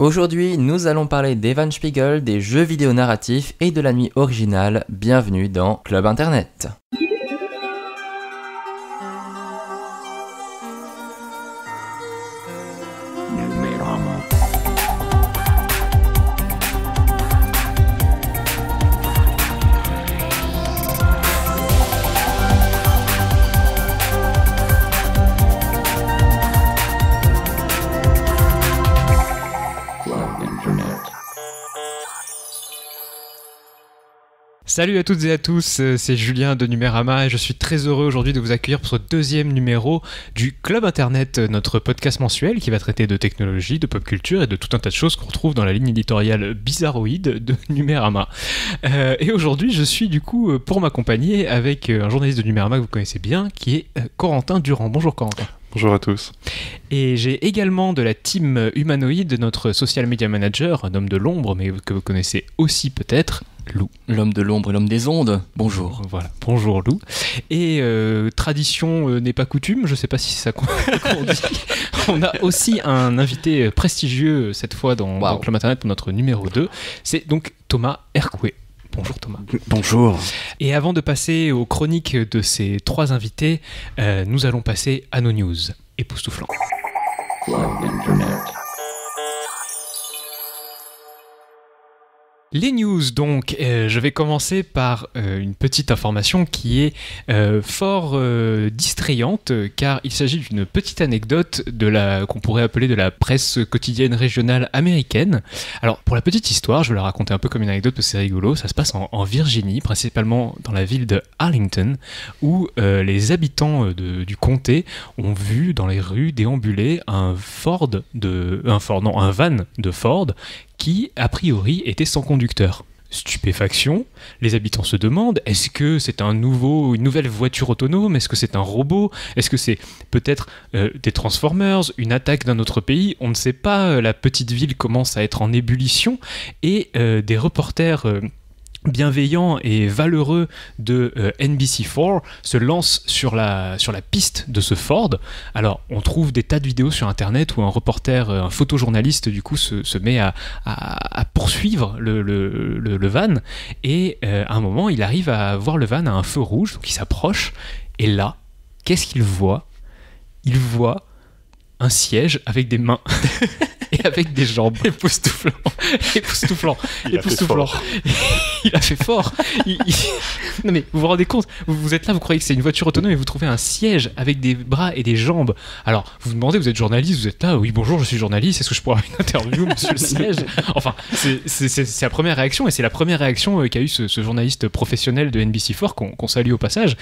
Aujourd'hui, nous allons parler d'Evan Spiegel, des jeux vidéo narratifs et de la nuit originale. Bienvenue dans Club Internet. Salut à toutes et à tous, euh, c'est Julien de Numérama et je suis très heureux aujourd'hui de vous accueillir pour ce deuxième numéro du Club Internet, euh, notre podcast mensuel qui va traiter de technologie, de pop culture et de tout un tas de choses qu'on retrouve dans la ligne éditoriale bizarroïde de Numérama. Euh, et aujourd'hui, je suis du coup pour m'accompagner avec un journaliste de Numérama que vous connaissez bien qui est Corentin Durand. Bonjour Corentin. Bonjour à tous. Et j'ai également de la team humanoïde notre social media manager, un homme de l'ombre, mais que vous connaissez aussi peut-être, Lou, l'homme de l'ombre et l'homme des ondes. Bonjour. Voilà. Bonjour Lou. Et euh, tradition euh, n'est pas coutume, je ne sais pas si ça qu'on On a aussi un invité prestigieux euh, cette fois dans, le Internet pour notre numéro 2. C'est donc Thomas Hercouet. Bonjour Thomas. Bonjour. Et avant de passer aux chroniques de ces trois invités, nous allons passer à nos news époustouflants. Club Internet. Les news donc, euh, je vais commencer par euh, une petite information qui est euh, fort distrayante car il s'agit d'une petite anecdote de la qu'on pourrait appeler de la presse quotidienne régionale américaine. Alors pour la petite histoire, je vais la raconter un peu comme une anecdote parce que c'est rigolo, ça se passe en, Virginie, principalement dans la ville de Arlington où les habitants du comté ont vu dans les rues déambuler un Ford de un Ford non, un van de Ford qui, a priori, était sans conducteur. Stupéfaction, les habitants se demandent est-ce que c'est un nouveau, une nouvelle voiture autonome Est-ce que c'est un robot Est-ce que c'est peut-être euh, des Transformers Une attaque d'un autre pays On ne sait pas. Euh, la petite ville commence à être en ébullition et euh, des reporters bienveillant et valeureux de euh, NBC4 se lance sur la, sur la piste de ce Ford. Alors, on trouve des tas de vidéos sur Internet où un reporter, euh, un photojournaliste, du coup, se, met à, poursuivre le, van. Et euh, à un moment, il arrive à voir le van à un feu rouge, donc il s'approche. Et là, qu'est-ce qu'il voit Il voit un siège avec des mains. avec des jambes. Époustouflant. Époustouflant. Il Il a fait fort. Non mais vous vous rendez compte, vous, êtes là, vous croyez que c'est une voiture autonome et vous trouvez un siège avec des bras et des jambes. Alors vous vous demandez, vous êtes journaliste, vous êtes là, oui bonjour, je suis journaliste, est-ce que je pourrais avoir une interview, monsieur le siège Enfin, c'est la première réaction et c'est la première réaction euh, qu'a eu ce, journaliste professionnel de NBC4 qu'on salue au passage.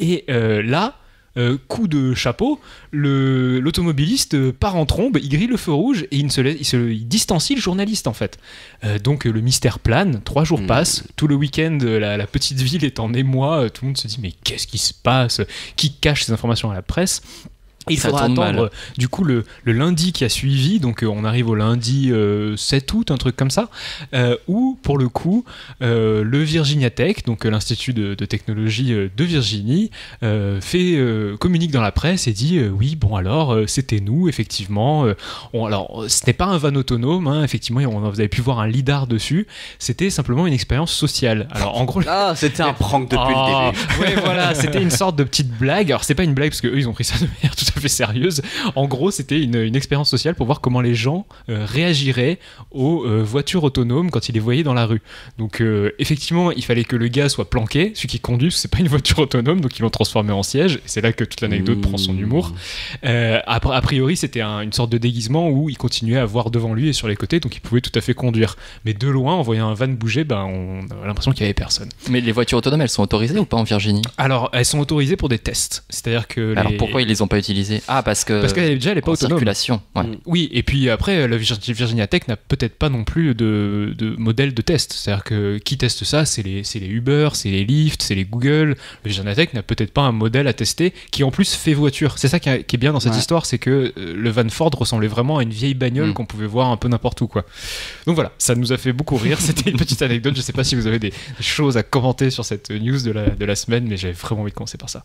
Et euh, là, euh, coup de chapeau, l'automobiliste euh, part en trombe, il grille le feu rouge et il, se, distancie le journaliste en fait. Euh, donc le mystère plane, trois jours mm. passent, tout le week-end la, petite ville est en émoi, tout le monde se dit mais qu'est-ce qui se passe Qui cache ces informations à la presse il faudra attendre euh, du coup le, lundi qui a suivi, donc euh, on arrive au lundi 7 euh, août, un truc comme ça, où pour le coup le Virginia Tech, donc l'institut de, technologie de Virginie, fait communique dans la presse et dit oui bon alors c'était nous effectivement. alors ce n'est pas un van autonome, hein, effectivement on, vous avez pu voir un lidar dessus, c'était simplement une expérience sociale. Alors en gros ah, c'était un prank depuis le ah. début. voilà c'était une sorte de petite blague. Alors c'est pas une blague parce que ils ont pris ça de manière tout fait sérieuse. En gros, c'était une, expérience sociale pour voir comment les gens euh, réagiraient aux euh, voitures autonomes quand ils les voyaient dans la rue. Donc, euh, effectivement, il fallait que le gars soit planqué, celui qui conduit, c'est pas une voiture autonome, donc ils l'ont transformé en siège. c'est là que toute l'anecdote prend son humour. Mmh. A, a, priori, c'était une sorte de déguisement où il continuait à voir devant lui et sur les côtés, donc il pouvait tout à fait conduire. Mais de loin, en voyant un van bouger, ben, on a l'impression qu'il y avait personne. Mais les voitures autonomes, elles sont autorisées ou pas en Virginie Alors, elles sont autorisées pour des tests. C'est-à-dire que. Alors pourquoi ils les ont pas utilisées ah, parce que. Parce qu'elle déjà, elle n'est pas autonome. Circulation. Mm. Oui, et puis après, euh, la Virginia Tech n'a peut-être pas non plus de, de modèle de test. C'est-à-dire que qui teste ça, c'est les, les, Uber, c'est les Lyft, c'est les Google. La Virginia Tech n'a peut-être pas un modèle à tester qui en plus fait voiture. C'est ça qui, est bien dans cette histoire, c'est que euh, le Van Ford ressemblait vraiment à une vieille bagnole mm. qu'on pouvait voir un peu n'importe où, quoi. Donc voilà, ça nous a fait beaucoup rire. C'était une petite anecdote. Je sais pas si vous avez des choses à commenter sur cette news de la, de la semaine, mais j'avais vraiment envie de commencer par ça.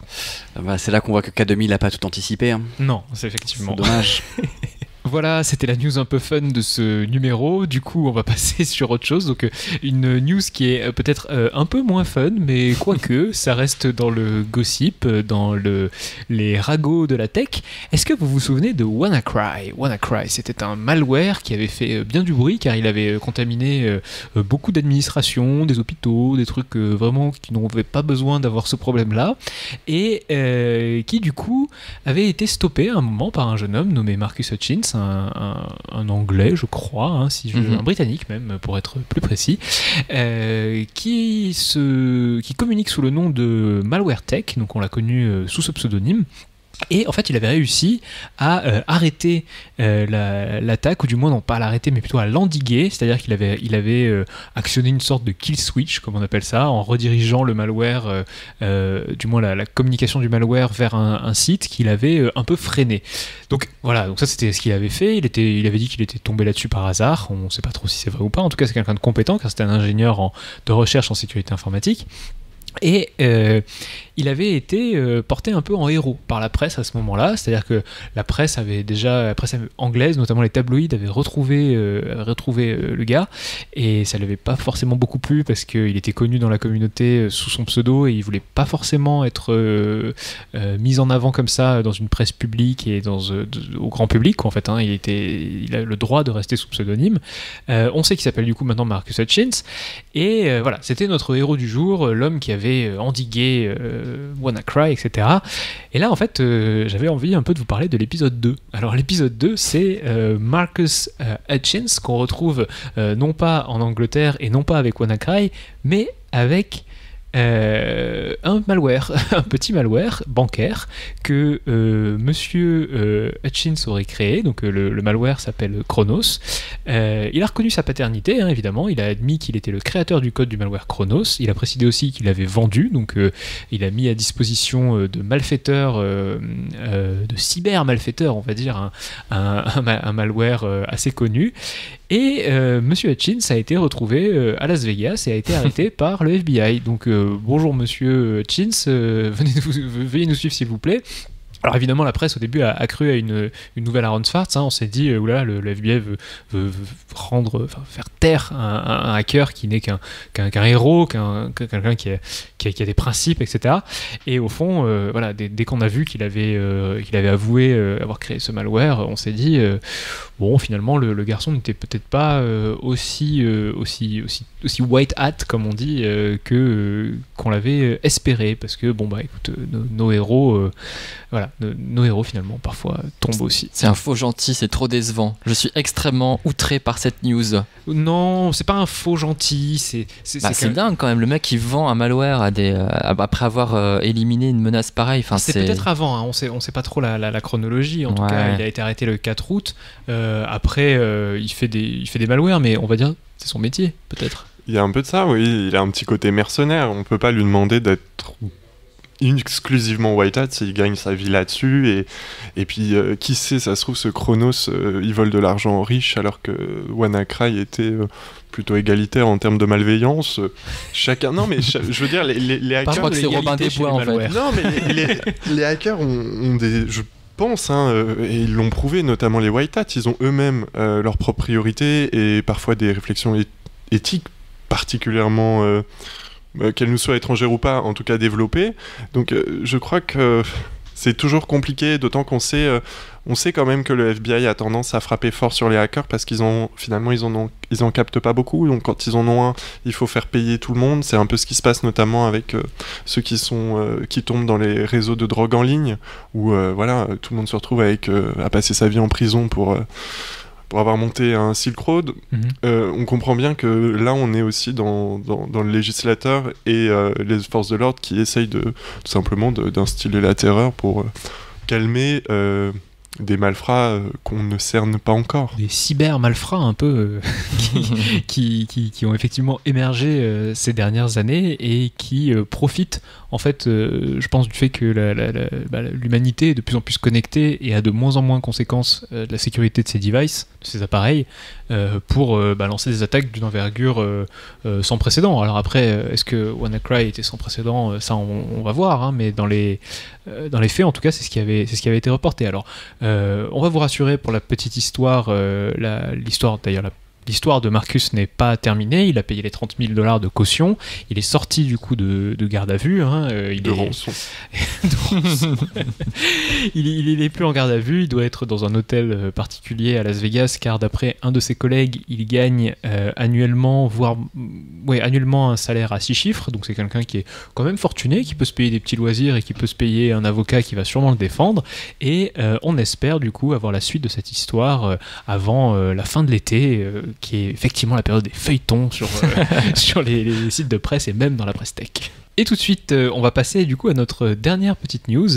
Bah, c'est là qu'on voit que K2000 n'a pas tout anticipé Hein. Non, c'est effectivement. dommage. Voilà, c'était la news un peu fun de ce numéro. Du coup, on va passer sur autre chose. Donc, euh, une news qui est euh, peut-être euh, un peu moins fun, mais quoique, ça reste dans le gossip, dans le, les ragots de la tech. Est-ce que vous vous souvenez de WannaCry WannaCry, c'était un malware qui avait fait bien du bruit car il avait contaminé beaucoup d'administrations, des hôpitaux, des trucs vraiment qui n'avaient pas besoin d'avoir ce problème-là. Et qui, du coup, avait été stoppé à un moment par un jeune homme nommé Marcus Hutchins un, Anglais, je crois, hein, si mhm. un Britannique même, pour être plus précis, euh, qui, se, qui communique sous le nom de MalwareTech, donc on l'a connu euh, sous ce pseudonyme. Et en fait, il avait réussi à euh, arrêter euh, l'attaque, ou du moins non pas à l'arrêter, mais plutôt à l'endiguer. C'est-à-dire qu'il avait, il avait euh, actionné une sorte de kill switch, comme on appelle ça, en redirigeant le malware, du moins la, communication du malware vers un, un site qu'il avait un peu freiné. Donc voilà, donc ça c'était ce qu'il avait fait. Il, était, il avait dit qu'il était tombé là-dessus par hasard. On ne sait pas trop si c'est vrai ou pas. En tout cas, c'est quelqu'un de compétent, car c'était un ingénieur en, de recherche en sécurité informatique. Et euh, il avait été euh, porté un peu en héros par la presse à ce moment-là, c'est-à-dire que la presse avait déjà, la presse anglaise, notamment les tabloïds, avait retrouvé, euh, retrouvé le gars, et ça l'avait pas forcément beaucoup plu parce qu'il était connu dans la communauté sous son pseudo et il voulait pas forcément être mis en avant comme ça dans une presse publique et dans, au grand public. en fait, hein. il était, il a le droit de rester sous pseudonyme. on sait qu'il s'appelle du coup maintenant Marcus Hutchins, et voilà, c'était notre héros du jour, l'homme qui avait avait Wanna euh, euh, WannaCry, etc. Et là, en fait, euh, j'avais envie un peu de vous parler de l'épisode 2. Alors, l'épisode 2, c'est Marcus Hutchins qu'on retrouve non pas en Angleterre et non pas avec WannaCry, mais avec euh, un malware, un petit malware bancaire que euh, Monsieur euh, Hutchins aurait créé. Donc le, malware s'appelle Chronos. il a reconnu sa paternité, hein, évidemment. Il a admis qu'il était le créateur du code du malware Chronos. Il a précisé aussi qu'il l'avait vendu. Donc il a mis à disposition de malfaiteurs, de cyber malfaiteurs, on va dire, un malware assez connu. Et euh, Monsieur Hutchins a été retrouvé euh, à Las Vegas et a été arrêté par le FBI. Donc euh, bonjour Monsieur Hutchins, venez, veuillez nous suivre s'il vous plaît. Alors évidemment, la presse au début a, accru à une, nouvelle Aaron Swartz. Hein. On s'est dit, euh, oula, le, FBI veut, faire taire un, hacker qui n'est qu'un héros, qu'un quelqu'un qui, a, des principes, etc. Et au fond, euh, voilà, dès, qu'on a vu qu'il avait, euh, qu'il avait avoué avoir créé ce malware, on s'est dit, bon, finalement, le, garçon n'était peut-être pas aussi, aussi, aussi, white hat, comme on dit, que qu'on l'avait espéré. Parce que, bon, bah écoute, nos héros, voilà nos héros finalement parfois euh, tombent aussi. C'est un faux gentil, c'est trop décevant. Je suis extrêmement outré par cette news. Non, c'est pas un faux gentil, c'est. C'est bah, dingue quand même, le mec qui vend un malware à des, euh, après avoir euh, éliminé une menace pareille. c'est peut-être avant, hein. on sait, on sait pas trop la, chronologie. En tout cas, il a été arrêté le 4 août. après, il, fait des, il fait des malwares, mais on va dire, c'est son métier peut-être. Il y a un peu de ça, oui. Il a un petit côté mercenaire. On peut pas lui demander d'être exclusivement White Hat, il gagne sa vie là-dessus, et, et puis euh, qui sait, ça se trouve, ce Chronos, ils euh, il vole de l'argent riche alors que WannaCry était euh, plutôt égalitaire en termes de malveillance. Chacun, non mais je veux dire, les, les, hackers... c'est Robin en fait. Non mais les, hackers ont, des... Je pense, hein, et ils l'ont prouvé, notamment les White hat ils ont eux-mêmes leurs propres priorités et parfois des réflexions éthiques particulièrement euh, qu'elle nous soit étrangère ou pas, en tout cas développée. Donc euh, je crois que c'est toujours compliqué, d'autant qu'on sait, euh, on sait quand même que le FBI a tendance à frapper fort sur les hackers parce qu'ils ont finalement ils en captent pas beaucoup. Donc quand ils en ont un, il faut faire payer tout le monde. C'est un peu ce qui se passe notamment avec ceux qui sont qui tombent dans les réseaux de drogue en ligne où voilà tout le monde se retrouve avec à passer sa vie en prison pour pour avoir monté un Silk Road, mhm. euh, on comprend bien que là, on est aussi dans, le législateur et euh, les forces de l'ordre qui essayent de, tout simplement d'instiller la terreur pour euh, calmer des malfrats qu'on ne cerne pas encore. Des cyber-malfrats un peu qui, qui, qui, ont effectivement émergé ces dernières années et qui profitent en fait, euh, je pense du fait que bah, l'humanité est de plus en plus connectée et a de moins en moins conséquences euh, de la sécurité de ses devices, de ses appareils, euh, pour bah, lancer des attaques d'une envergure sans précédent. Alors après, est-ce que WannaCry était sans précédent Ça, on, va voir, hein, mais dans les, dans les faits, en tout cas, c'est ce, qui avait, ce qui avait été reporté. Alors, on va vous rassurer pour la petite histoire, l'histoire d'ailleurs la l'histoire de Marcus n'est pas terminée. Il a payé les 30 000 dollars de caution. Il est sorti du coup de, garde à vue. Hein, euh, il est... n'est plus en garde à vue. Il doit être dans un hôtel euh, particulier à Las Vegas car d'après un de ses collègues, il gagne euh, annuellement, voire mm, annuellement un salaire à six chiffres. Donc c'est quelqu'un qui est quand même fortuné, qui peut se payer des petits loisirs et qui peut se payer un avocat qui va sûrement le défendre. Et on espère du coup avoir la suite de cette histoire avant la fin de l'été qui est effectivement la période des feuilletons euh, sur, les, les sites de presse et même dans la presse tech. Et tout de suite, euh, on va passer du coup à notre dernière petite news,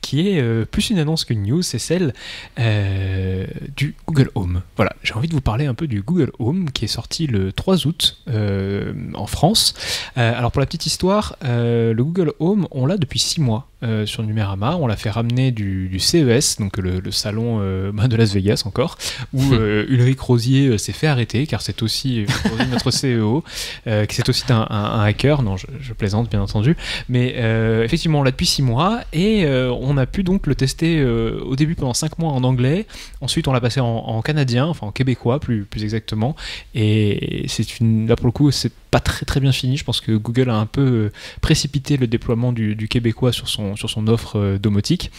qui est euh, plus une annonce qu'une news, c'est celle euh, du Google Home. Voilà, j'ai envie de vous parler un peu du Google Home qui est sorti le 3 août en France. alors pour la petite histoire, le Google Home, on l'a depuis 6 mois. sur Numérama. On l'a fait ramener du, CES, donc le, salon de Las Vegas encore, où Ulrich Rosier s'est fait arrêter, car c'est aussi notre CEO, qui c'est aussi un, hacker. Non, je, je plaisante bien entendu. Mais euh, effectivement, on l'a depuis 6 mois et euh, on a pu donc le tester euh, au début pendant 5 mois en anglais. Ensuite, on l'a passé en, canadien, enfin en québécois plus, plus exactement. Et c'est une, là pour le coup, c'est pas très très bien fini. Je pense que Google a un peu précipité le déploiement du, québécois sur son, sur son offre domotique.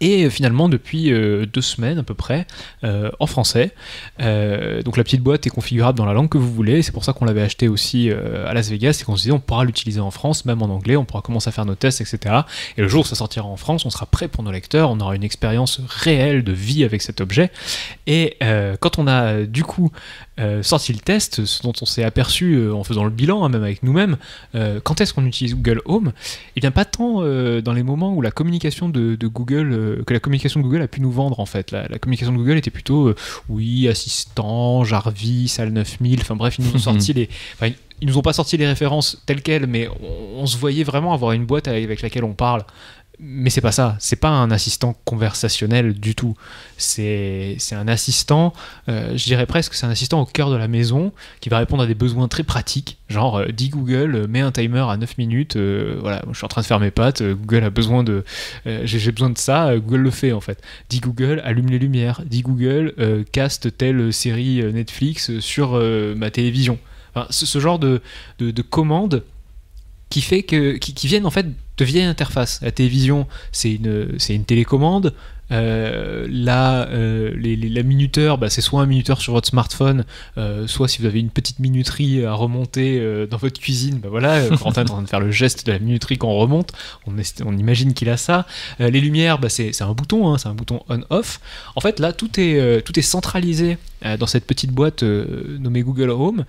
Et finalement, depuis euh, deux semaines à peu près, euh, en français. Euh, donc la petite boîte est configurable dans la langue que vous voulez. C'est pour ça qu'on l'avait acheté aussi à Las Vegas c'est qu'on se disait on pourra l'utiliser en France, même en anglais. On pourra commencer à faire nos tests, etc. Et le jour où ça sortira en France, on sera prêt pour nos lecteurs. On aura une expérience réelle de vie avec cet objet. Et quand on a du coup euh, sorti le test, ce dont on s'est aperçu euh, en faisant le bilan, hein, même avec nous-mêmes, euh, quand est-ce qu'on utilise Google Home Eh bien pas tant dans les moments où la communication de, Google, que la communication de Google a pu nous vendre en fait. La, communication de Google était plutôt oui, assistant, Jarvis, salle 9000, enfin bref, ils nous ont sorti les, ils nous ont pas sorti les références telles quelles, mais on, se voyait vraiment avoir une boîte avec laquelle on parle mais c'est pas ça, c'est pas un assistant conversationnel du tout. C'est un assistant, euh, je dirais presque, c'est un assistant au cœur de la maison qui va répondre à des besoins très pratiques, genre euh, dis Google, euh, mets un timer à 9 minutes, voilà, je suis en train de faire mes pattes, Google a besoin de. J'ai besoin de ça, Google le fait en fait. Dis Google, allume les lumières, dis Google, caste telle série Netflix sur ma télévision. ce, genre de, commandes qui, fait que, qui viennent en fait de vieille interface. La télévision, c'est une, c'est une télécommande. Euh, là, euh, la minuteur, bah, c'est soit un minuteur sur votre smartphone, euh, soit si vous avez une petite minuterie à remonter dans votre cuisine, bah voilà, Quentin est en train de faire le geste de la minuterie qu'on remonte, on, on imagine qu'il a ça. les lumières, bah, c'est, un bouton, hein, c'est un bouton on-off. En fait, là, tout est, tout est centralisé dans cette petite boîte nommée Google Home,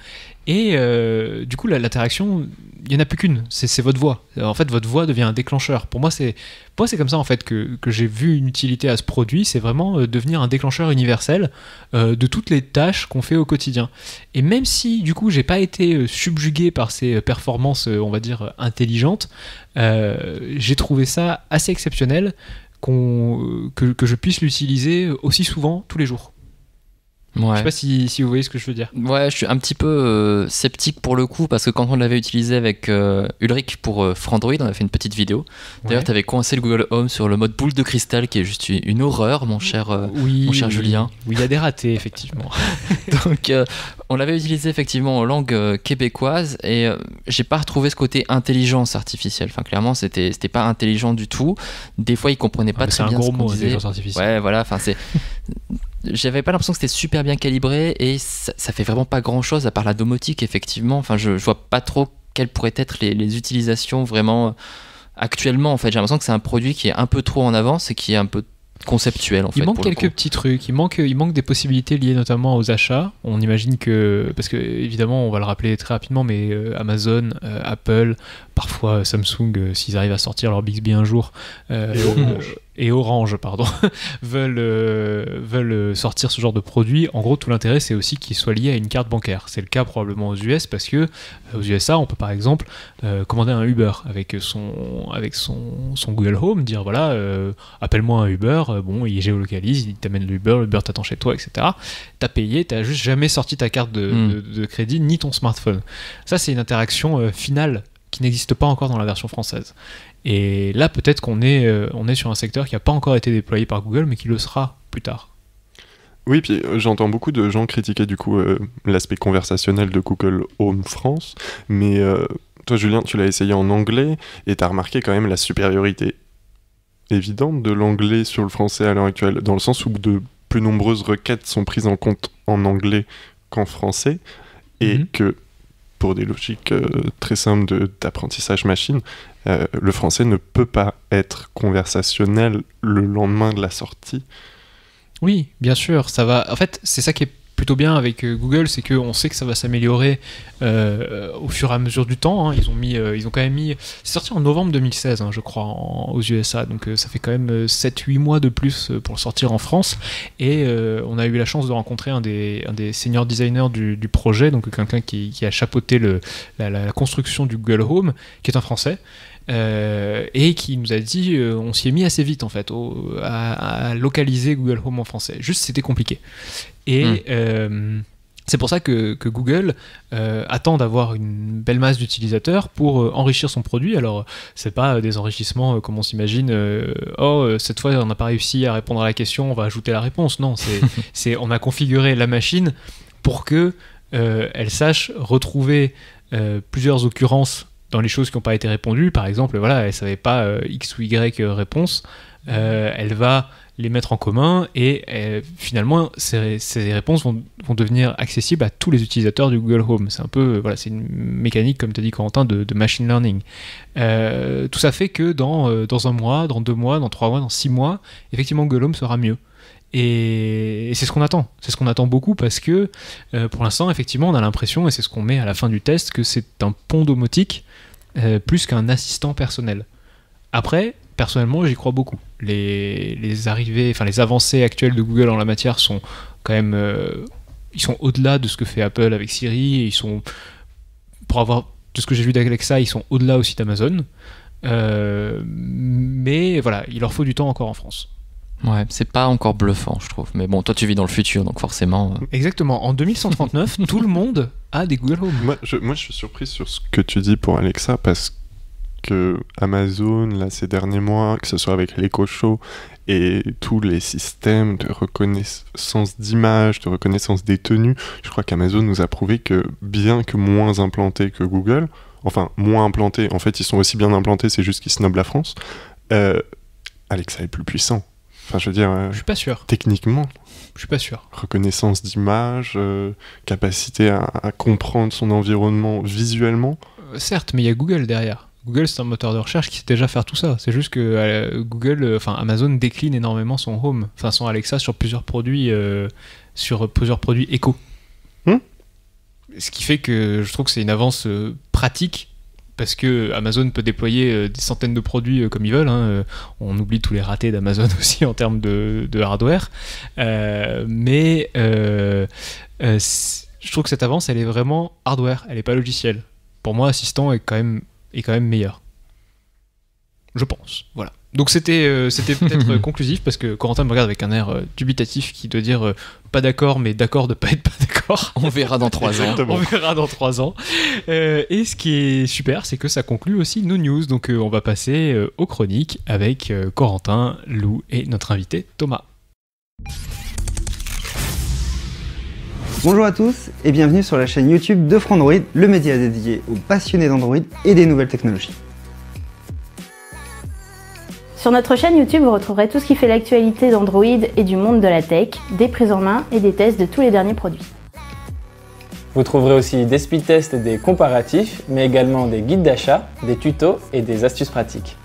et euh, du coup, l'interaction, il n'y en a plus qu'une, c'est votre voix. En fait, votre voix devient un déclencheur. Pour moi, c'est moi, c'est comme ça en fait que, que j'ai vu une utilité à ce produit, c'est vraiment euh, devenir un déclencheur universel euh, de toutes les tâches qu'on fait au quotidien. Et même si du coup, j'ai pas été subjugué par ces performances, on va dire intelligentes, j'ai trouvé ça assez exceptionnel que, que je puisse l'utiliser aussi souvent tous les jours. Ouais. Je sais pas si, vous voyez ce que je veux dire. Ouais, je suis un petit peu euh, sceptique pour le coup parce que quand on l'avait utilisé avec euh, Ulrich pour euh, Frandroid, on a fait une petite vidéo. D'ailleurs, tu avais coincé le Google Home sur le mode boule de cristal qui est juste une, horreur, mon cher, mon cher Julien. Oui, il y a des ratés, effectivement. Donc, on l'avait utilisé effectivement en langue québécoise et j'ai pas retrouvé ce côté intelligence artificielle. Enfin, clairement, c'était pas intelligent du tout. Des fois, il comprenait pas ah, très bien un gros ce qu'on disait. Mot, ouais, voilà, enfin, c'est. j'avais pas l'impression que c'était super bien calibré et ça, fait vraiment pas grand chose à part la domotique effectivement. Enfin, je, vois pas trop quelles pourraient être les, utilisations vraiment euh, actuellement en fait. J'ai l'impression que c'est un produit qui est un peu trop en avance et qui est un peu conceptuel en il manque quelques petits trucs, il manque, il manque des possibilités liées notamment aux achats. On imagine que, parce que évidemment on va le rappeler très rapidement, mais euh, Amazon, euh, Apple, parfois euh, Samsung, euh, s'ils arrivent à sortir leur Bixby un jour, euh, et Orange, pardon, veulent, veulent sortir ce genre de produit, en gros, tout l'intérêt, c'est aussi qu'il soit lié à une carte bancaire. C'est le cas probablement aux US parce que aux USA, on peut par exemple commander un Uber avec son, avec son, Google Home, dire voilà, appelle-moi un Uber, bon, il géolocalise, il t'amène l'Uber, l'Uber t'attend chez toi, etc. T'as payé, t'as juste jamais sorti ta carte hmm. de, de crédit ni ton smartphone. Ça, c'est une interaction finale qui n'existe pas encore dans la version française. Et là, peut-être qu'on est, euh, on est sur un secteur qui n'a pas encore été déployé par Google, mais qui le sera plus tard. Oui, puis euh, j'entends beaucoup de gens critiquer du coup euh, l'aspect conversationnel de Google Home France, mais toi Julien, tu l'as essayé en anglais et tu as remarqué quand même la supériorité évidente de l'anglais sur le français à l'heure actuelle, dans le sens où de plus nombreuses requêtes sont prises en compte en anglais qu'en français, et mhm. que pour des logiques euh, très simples d'apprentissage machine, euh, le français ne peut pas être conversationnel le lendemain de la sortie. Oui, bien sûr, ça va. En fait, c'est ça qui est plutôt bien avec euh, Google, c'est qu'on sait que ça va s'améliorer euh, au fur et à mesure du temps. Hein. Ils ont mis, euh, ils ont quand même mis. C'est sorti en novembre 2016, hein, je crois, aux USA. Donc ça fait quand même 7-8 mois de plus pour le sortir en France. Et on a eu la chance de rencontrer un des, un des senior designers du, projet, donc quelqu'un qui, a chapeauté la, construction du Google Home, qui est un Français. Euh, et qui nous a dit euh, on s'y est mis assez vite en fait à, localiser Google Home en français. Juste c'était compliqué. Et hmm. euh, c'est pour ça que, Google attend d'avoir une belle masse d'utilisateurs pour enrichir son produit. Alors c'est pas des enrichissements comme on s'imagine. oh cette fois on n'a pas réussi à répondre à la question, on va ajouter la réponse. Non, c'est on a configuré la machine pour que elle sache retrouver plusieurs occurrences dans les choses qui n'ont pas été répondues, par exemple, voilà, elle ne savait pas euh, X ou Y réponse, euh, elle va les mettre en commun et euh, finalement, ces, réponses vont, devenir accessibles à tous les utilisateurs du Google Home. C'est un peu, voilà, c'est une mécanique, comme tu as dit Corentin, de, machine learning. tout ça fait que dans, dans un mois, dans deux mois, dans trois mois, dans six mois, effectivement, Google Home sera mieux. Et, c'est ce qu'on attend. C'est ce qu'on attend beaucoup parce que euh, pour l'instant, effectivement, on a l'impression, et c'est ce qu'on met à la fin du test, que c'est un pont domotique euh, plus qu'un assistant personnel. Après, personnellement, j'y crois beaucoup. Les, arrivées, enfin les avancées actuelles de Google en la matière sont quand même, euh, ils sont au-delà de ce que fait Apple avec Siri. Et ils sont, pour avoir tout ce que j'ai vu d'Alexa, ils sont au-delà aussi d'Amazon. mais voilà, il leur faut du temps encore en France. Ouais, c'est pas encore bluffant, je trouve. Mais bon, toi, tu vis dans le futur, donc forcément. Euh. Exactement. En 2139, tout le monde a des Google Home. Moi je, suis surpris sur ce que tu dis pour Alexa parce que Amazon, là, ces derniers mois, que ce soit avec show et tous les systèmes de reconnaissance d'image, de reconnaissance des tenues, je crois qu'Amazon nous a prouvé que bien que moins implanté que Google, enfin, moins implanté, en fait, ils sont aussi bien implantés, c'est juste qu'ils snobent la France. Euh, Alexa est plus puissant. Enfin, je veux dire. Euh, je suis pas sûr. Techniquement. Je suis pas sûr. Reconnaissance d'image, euh, capacité à, comprendre son environnement visuellement. Euh, certes, mais il y a Google derrière. Google, c'est un moteur de recherche qui sait déjà faire tout ça. C'est juste que Google, enfin Amazon décline énormément son Home, enfin son Alexa sur plusieurs produits, sur plusieurs produits éco. Hmm Ce qui fait que je trouve que c'est une avance pratique parce que Amazon peut déployer euh, des centaines de produits euh, comme ils veulent. Hein, euh, on oublie tous les ratés d'Amazon aussi en termes de, hardware. mais je trouve que cette avance, elle est vraiment hardware, elle n'est pas logicielle. Pour moi, Assistant est quand même, est quand même meilleur. Je pense. Voilà. Donc c'était c'était peut-être conclusif parce que Corentin me regarde avec un air dubitatif qui doit dire pas d'accord mais d'accord de ne pas être pas d'accord. On verra dans trois ans. On verra dans trois ans. Euh, et ce qui est super, c'est que ça conclut aussi nos news. Donc euh, on va passer euh, aux chroniques avec Corentin, Lou et notre invité Thomas. Bonjour à tous et bienvenue sur la chaîne YouTube de Frandroid, le média dédié aux passionnés d'Android et des nouvelles technologies. Sur notre chaîne YouTube, vous retrouverez tout ce qui fait l'actualité d'Android et du monde de la tech, des prises en main et des tests de tous les derniers produits. Vous trouverez aussi des speed tests et des comparatifs, mais également des guides d'achat, des tutos et des astuces pratiques.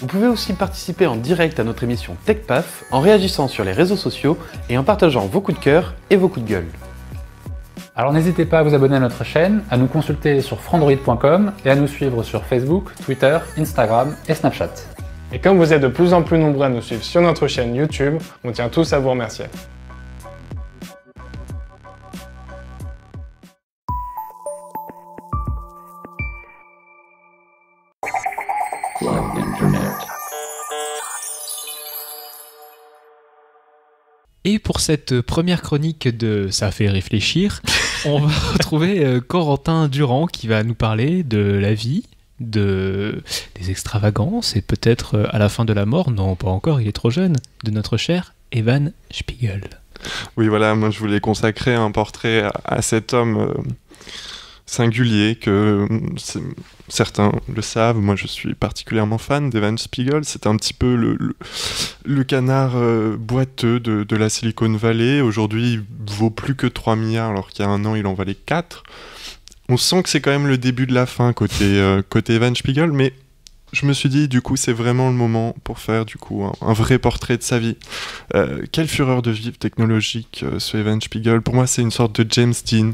Vous pouvez aussi participer en direct à notre émission TechPaf en réagissant sur les réseaux sociaux et en partageant vos coups de cœur et vos coups de gueule. Alors n'hésitez pas à vous abonner à notre chaîne, à nous consulter sur frandroid.com et à nous suivre sur Facebook, Twitter, Instagram et Snapchat. Et comme vous êtes de plus en plus nombreux à nous suivre sur notre chaîne YouTube, on tient tous à vous remercier. Et pour cette première chronique de Ça fait réfléchir, on va retrouver euh, Corentin Durand qui va nous parler de la vie, de des extravagances et peut-être euh, à la fin de la mort, non pas encore, il est trop jeune, de notre cher Evan Spiegel. Oui, voilà, moi je voulais consacrer un portrait à, cet homme. Euh, singulier que euh, certains le savent. Moi, je suis particulièrement fan d'Evan Spiegel. C'est un petit peu le, le, canard euh, boiteux de, la Silicon Valley. Aujourd'hui, il vaut plus que 3 milliards, alors qu'il y a un an, il en valait 4. On sent que c'est quand même le début de la fin côté, euh, côté Evan Spiegel, mais je me suis dit, du coup, c'est vraiment le moment pour faire du coup un, vrai portrait de sa vie. Euh, quelle fureur de vivre technologique, euh, ce Evan Spiegel. Pour moi, c'est une sorte de James Dean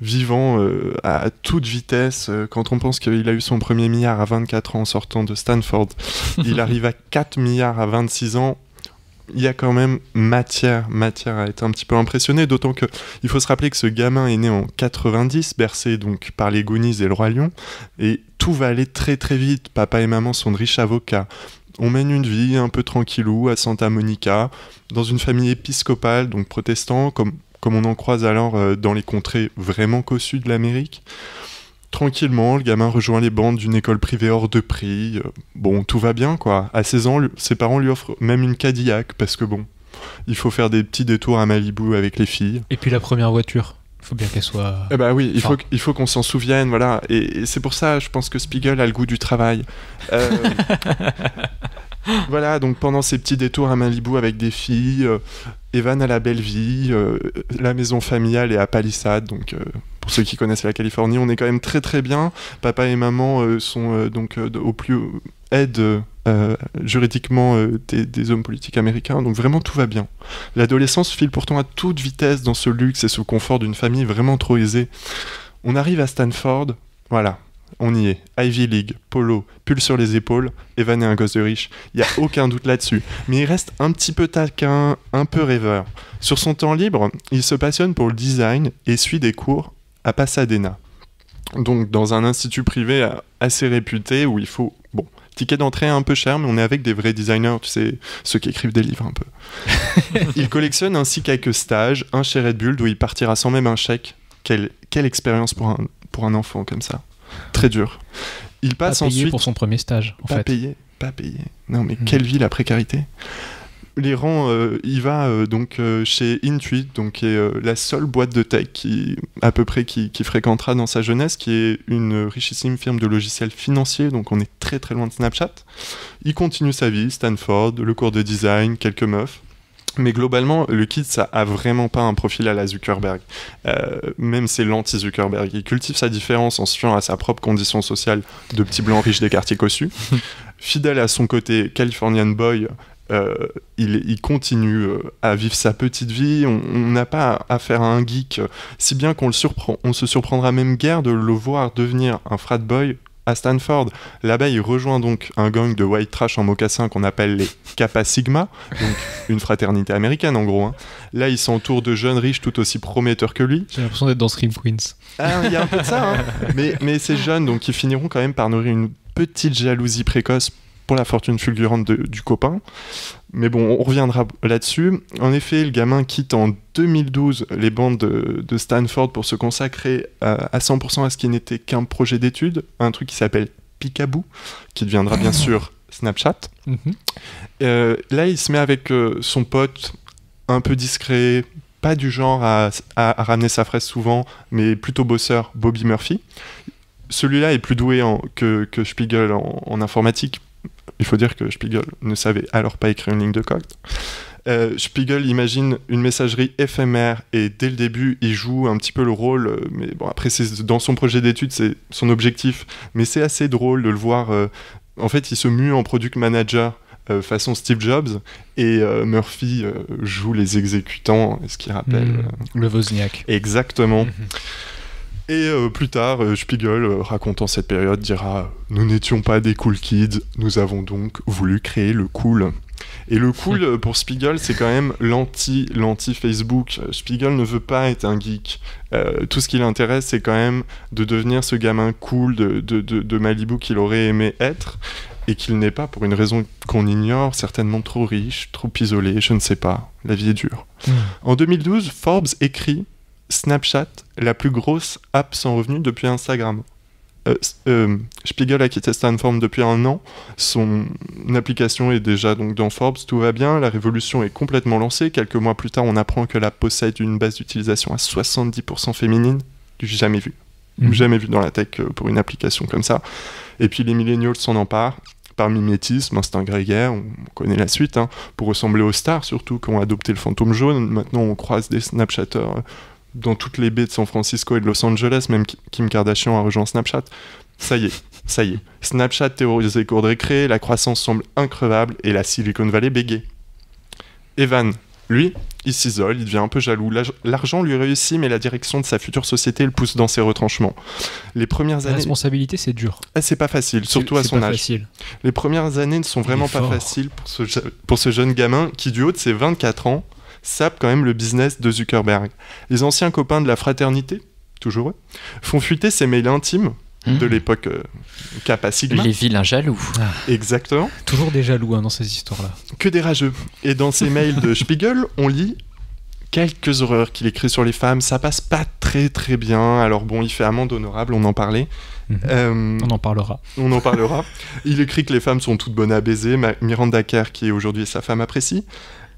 vivant euh, à toute vitesse. quand on pense qu'il a eu son premier milliard à 24 ans en sortant de Stanford, il arrive à 4 milliards à 26 ans il y a quand même matière, matière à être un petit peu impressionné, d'autant que il faut se rappeler que ce gamin est né en 90, bercé donc par les Goonies et le Roi Lion, et tout va aller très très vite. Papa et maman sont de riches avocats. On mène une vie un peu tranquillou à Santa Monica, dans une famille épiscopale, donc protestant, comme, comme on en croise alors euh, dans les contrées vraiment cossues de l'Amérique. Tranquillement, le gamin rejoint les bandes d'une école privée hors de prix. Bon, tout va bien, quoi. À 16 ans, ses parents lui offrent même une Cadillac, parce que bon, il faut faire des petits détours à Malibu avec les filles. Et puis la première voiture il faut bien qu'elle soit. Eh bah oui, il faut, qu'on s'en souvienne, voilà. Et, c'est pour ça, je pense que Spiegel a le goût du travail. Euh, voilà, donc pendant ces petits détours à Malibu avec des filles, euh, Evan à la belle vie, euh, la maison familiale est à Palissade, donc pour ceux qui connaissent la Californie, on est quand même très très bien. Papa et maman euh, sont euh, donc euh, au plus aide juridiquement des, hommes politiques américains. Donc vraiment tout va bien. L'adolescence file pourtant à toute vitesse dans ce luxe et ce confort d'une famille vraiment trop aisée. On arrive à Stanford, voilà, on y est. Ivy League, polo, pull sur les épaules, Evan est un gosse de riche, il n'y a aucun doute là-dessus. Mais il reste un petit peu taquin, un peu rêveur. Sur son temps libre, il se passionne pour le design et suit des cours à Pasadena. Donc dans un institut privé euh, assez réputé où il faut, bon, ticket d'entrée un peu cher, mais on est avec des vrais designers, tu sais, ceux qui écrivent des livres un peu. il collectionne ainsi quelques stages, un chez Red Bull d'où il partira sans même un chèque. Quelle, expérience pour un, pour un enfant comme ça. Très dur. Il passe pas ensuite... pour son premier stage, en pas Payé, pas payé. Non mais hmm. quelle vie la précarité les euh, il va euh, donc euh, chez Intuit, donc qui est la seule boîte de tech qui, à peu près qui, fréquentera dans sa jeunesse, qui est une richissime firme de logiciels financiers, donc on est très très loin de Snapchat. Il continue sa vie, Stanford, le cours de design, quelques meufs. Mais globalement, le kit ça a vraiment pas un profil à la Zuckerberg. même c'est l'anti-Zuckerberg. Il cultive sa différence en se fiant à sa propre condition sociale de petit blanc riche des quartiers cossus. Fidèle à son côté Californian boy, euh, il, continue euh, à vivre sa petite vie. On n'a pas affaire à un geek, si bien qu'on le surprend. On se surprendra même guère de le voir devenir un frat boy à Stanford. Là-bas, il rejoint donc un gang de white trash en mocassin qu'on appelle les Kappa Sigma, une fraternité américaine en gros. Hein. Là, il s'entoure de jeunes riches tout aussi prometteurs que lui. J'ai l'impression d'être dans Scream Queens. Ah, il y a un peu de ça, hein. mais, mais ces jeunes, donc, ils finiront quand même par nourrir une petite jalousie précoce la fortune fulgurante du copain. Mais bon, on reviendra là-dessus. En effet, le gamin quitte en 2012 les bandes de, Stanford pour se consacrer à, 100% à ce qui n'était qu'un projet d'étude, un truc qui s'appelle Picaboo, qui deviendra bien sûr Snapchat. Mhm. Euh, là, il se met avec euh, son pote un peu discret, pas du genre à, ramener sa fraise souvent, mais plutôt bosseur, Bobby Murphy. Celui-là est plus doué en, que, Spiegel en informatique, il faut dire que Spiegel ne savait alors pas écrire une ligne de code. Euh, Spiegel imagine une messagerie éphémère et dès le début, il joue un petit peu le rôle. Euh, mais bon, après, c'est dans son projet d'étude, c'est son objectif. Mais c'est assez drôle de le voir. Euh, en fait, il se mue en product manager façon Steve Jobs et Murphy joue les exécutants, ce qui rappelle. Hmm. le Wozniak. Exactement. Mhm. Et euh, plus tard, euh, Spiegel, euh, racontant cette période, dira Nous n'étions pas des cool kids, nous avons donc voulu créer le cool. Et le cool pour Spiegel, c'est quand même l'anti, l'anti Facebook. Spiegel ne veut pas être un geek. tout ce qui l'intéresse, c'est quand même de devenir ce gamin cool de, Malibu qu'il aurait aimé être et qu'il n'est pas pour une raison qu'on ignore, certainement trop riche, trop isolé, je ne sais pas. La vie est dure. Mm. En 2012, Forbes écrit Snapchat la plus grosse app sans revenu depuis Instagram. Euh, euh, Spiegel a quitté Stanford depuis un an. Son application est déjà donc dans Forbes. Tout va bien. La révolution est complètement lancée. Quelques mois plus tard, on apprend que l'app possède une base d'utilisation à 70% féminine. Jamais vu. Mm. Jamais vu dans la tech euh, pour une application comme ça. Et puis les millennials s'en emparent par mimétisme, instinct grégaire, on connaît la suite, hein, pour ressembler aux stars surtout qui ont adopté le fantôme jaune. Maintenant, on croise des Snapchatters dans toutes les baies de San Francisco et de Los Angeles, même Kim Kardashian a rejoint Snapchat. Ça y est, ça y est. Snapchat théorise les cours de récré, la croissance semble increvable et la Silicon Valley bégaye. Evan, lui, il s'isole, il devient un peu jaloux. L'argent lui réussit, mais la direction de sa future société le pousse dans ses retranchements. Les premières la responsabilité, c'est dur. Ah, c'est pas facile, surtout à son âge. Les premières années ne sont vraiment pas faciles pour ce, pour ce jeune gamin qui, du haut de ses 24 ans, sape quand même le business de Zuckerberg. Les anciens copains de la fraternité, toujours eux, font fuiter ses mails intimes hmm. de l'époque euh, Les vilains jaloux. Ah. Exactement. Toujours des jaloux hein, dans ces histoires-là. Que des rageux. Et dans ces mails de Spiegel, on lit quelques horreurs qu'il écrit sur les femmes. Ça passe pas très très bien. Alors bon, il fait amende honorable, on en parlait. Mhm. Euh, on en parlera. On en parlera. il écrit que les femmes sont toutes bonnes à baiser. Miranda Kerr, qui est aujourd'hui sa femme, apprécie.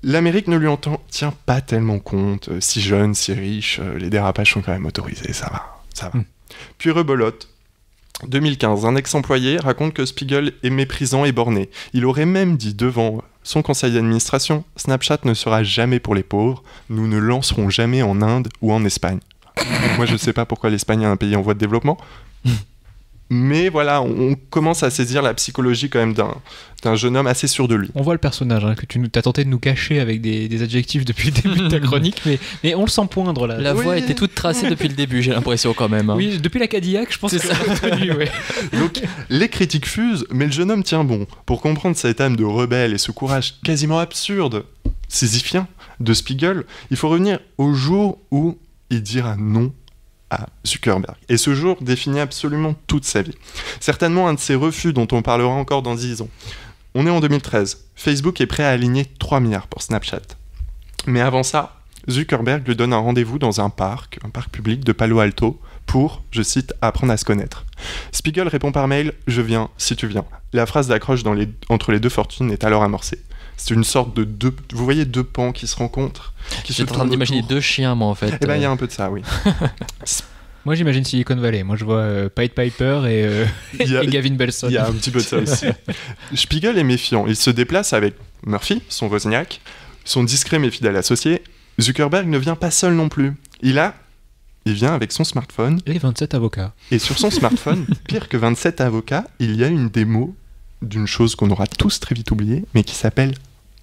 L'Amérique ne lui en tient pas tellement compte. Euh, si jeune, si riche, euh, les dérapages sont quand même autorisés, ça va, ça va. Hmm. Puis rebolote. 2015, un ex-employé raconte que Spiegel est méprisant et borné. Il aurait même dit devant son conseil d'administration Snapchat ne sera jamais pour les pauvres, nous ne lancerons jamais en Inde ou en Espagne. Moi, je ne sais pas pourquoi l'Espagne est un pays en voie de développement, hmm mais voilà, on, commence à saisir la psychologie quand même d'un jeune homme assez sûr de lui. On voit le personnage hein, que tu as tenté de nous cacher avec des, adjectifs depuis le début de ta chronique, mais, on le sent poindre là. La voix était toute tracée depuis le début, j'ai l'impression quand même. Hein. Oui, depuis la Cadillac, je pense que ça les critiques fusent, mais le jeune homme tient bon. Pour comprendre cette âme de rebelle et ce courage quasiment absurde, saisifien, de Spiegel, il faut revenir au jour où il dira non Zuckerberg. Et ce jour définit absolument toute sa vie. Certainement un de ces refus dont on parlera encore dans 10 ans. On est en 2013. Facebook est prêt à aligner 3 milliards pour Snapchat. Mais avant ça, Zuckerberg lui donne un rendez-vous dans un parc, un parc public de Palo Alto, pour, je cite, apprendre à se connaître. Spiegel répond par mail Je viens si tu viens. La phrase d'accroche entre les deux fortunes est alors amorcée. C'est une sorte de deux. Vous voyez deux pans qui se rencontrent. Qui J'étais en train d'imaginer deux chiens, moi, en fait. Eh ben, il y a euh. un peu de ça, oui. moi, j'imagine Silicon Valley. Moi, je vois euh, Pied Piper euh, et, Gavin Belson. Il y a un petit peu de ça aussi. Spiegel est méfiant. Il se déplace avec Murphy, son Wozniak, son discret mais fidèle associé. Zuckerberg ne vient pas seul non plus. Il a il vient avec son smartphone. Et 27 avocats. Et sur son smartphone, pire que 27 avocats, il y a une démo d'une chose qu'on aura tous très vite oubliée, mais qui s'appelle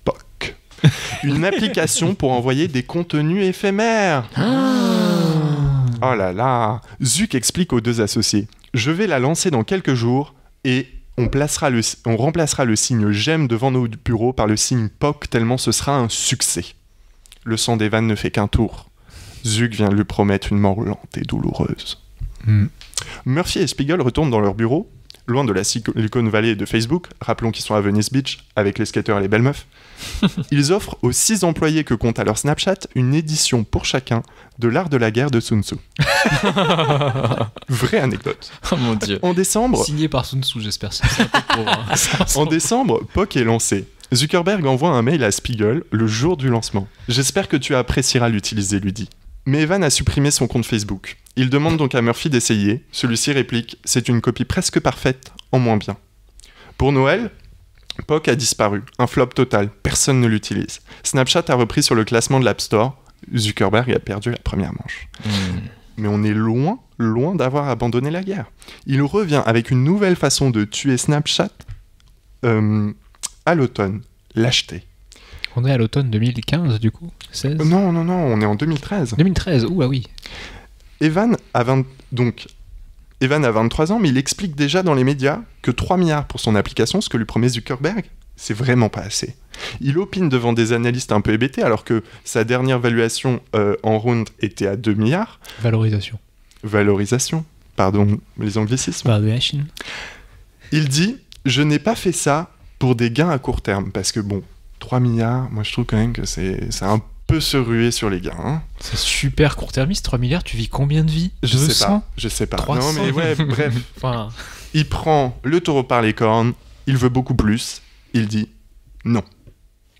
POC. Une application pour envoyer des contenus éphémères. Ah. oh là là Zuc explique aux deux associés. Je vais la lancer dans quelques jours et on, placera le, on remplacera le signe j'aime devant nos bureaux par le signe POC tellement ce sera un succès. Le sang des vannes ne fait qu'un tour. Zuc vient lui promettre une mort lente et douloureuse. Hmm. Murphy et Spiegel retournent dans leur bureau loin de la Silicon Valley et de Facebook, rappelons qu'ils sont à Venice Beach avec les skateurs et les belles meufs, ils offrent aux six employés que compte à leur Snapchat une édition pour chacun de l'art de la guerre de Sun Tzu. Vraie anecdote. Oh mon dieu. En décembre. Signé par Sun Tzu, j'espère. Hein. en décembre, POC est lancé. Zuckerberg envoie un mail à Spiegel le jour du lancement. J'espère que tu apprécieras l'utiliser, lui dit. Mais Evan a supprimé son compte Facebook. Il demande donc à Murphy d'essayer. Celui-ci réplique C'est une copie presque parfaite, en moins bien. Pour Noël, POC a disparu. Un flop total. Personne ne l'utilise. Snapchat a repris sur le classement de l'App Store. Zuckerberg a perdu la première manche. Hmm. Mais on est loin, loin d'avoir abandonné la guerre. Il revient avec une nouvelle façon de tuer Snapchat euh, à l'automne. L'acheter. On est à l'automne 2015 du coup 16 euh, Non, non, non, on est en 2013. 2013, ouh, ah oui. Evan a, 20, donc, Evan a 23 ans, mais il explique déjà dans les médias que 3 milliards pour son application, ce que lui promet Zuckerberg, c'est vraiment pas assez. Il opine devant des analystes un peu hébétés, alors que sa dernière valuation euh, en round était à 2 milliards. Valorisation. Valorisation, pardon, les anglicismes. Il dit Je n'ai pas fait ça pour des gains à court terme, parce que bon, 3 milliards, moi je trouve quand même que c'est un peu se ruer sur les gains. Hein. C'est super court-termiste, 3 milliards, tu vis combien de vies Je sais pas, je sais pas. non mais bref. Il prend le taureau par les cornes, il veut beaucoup plus, il dit non.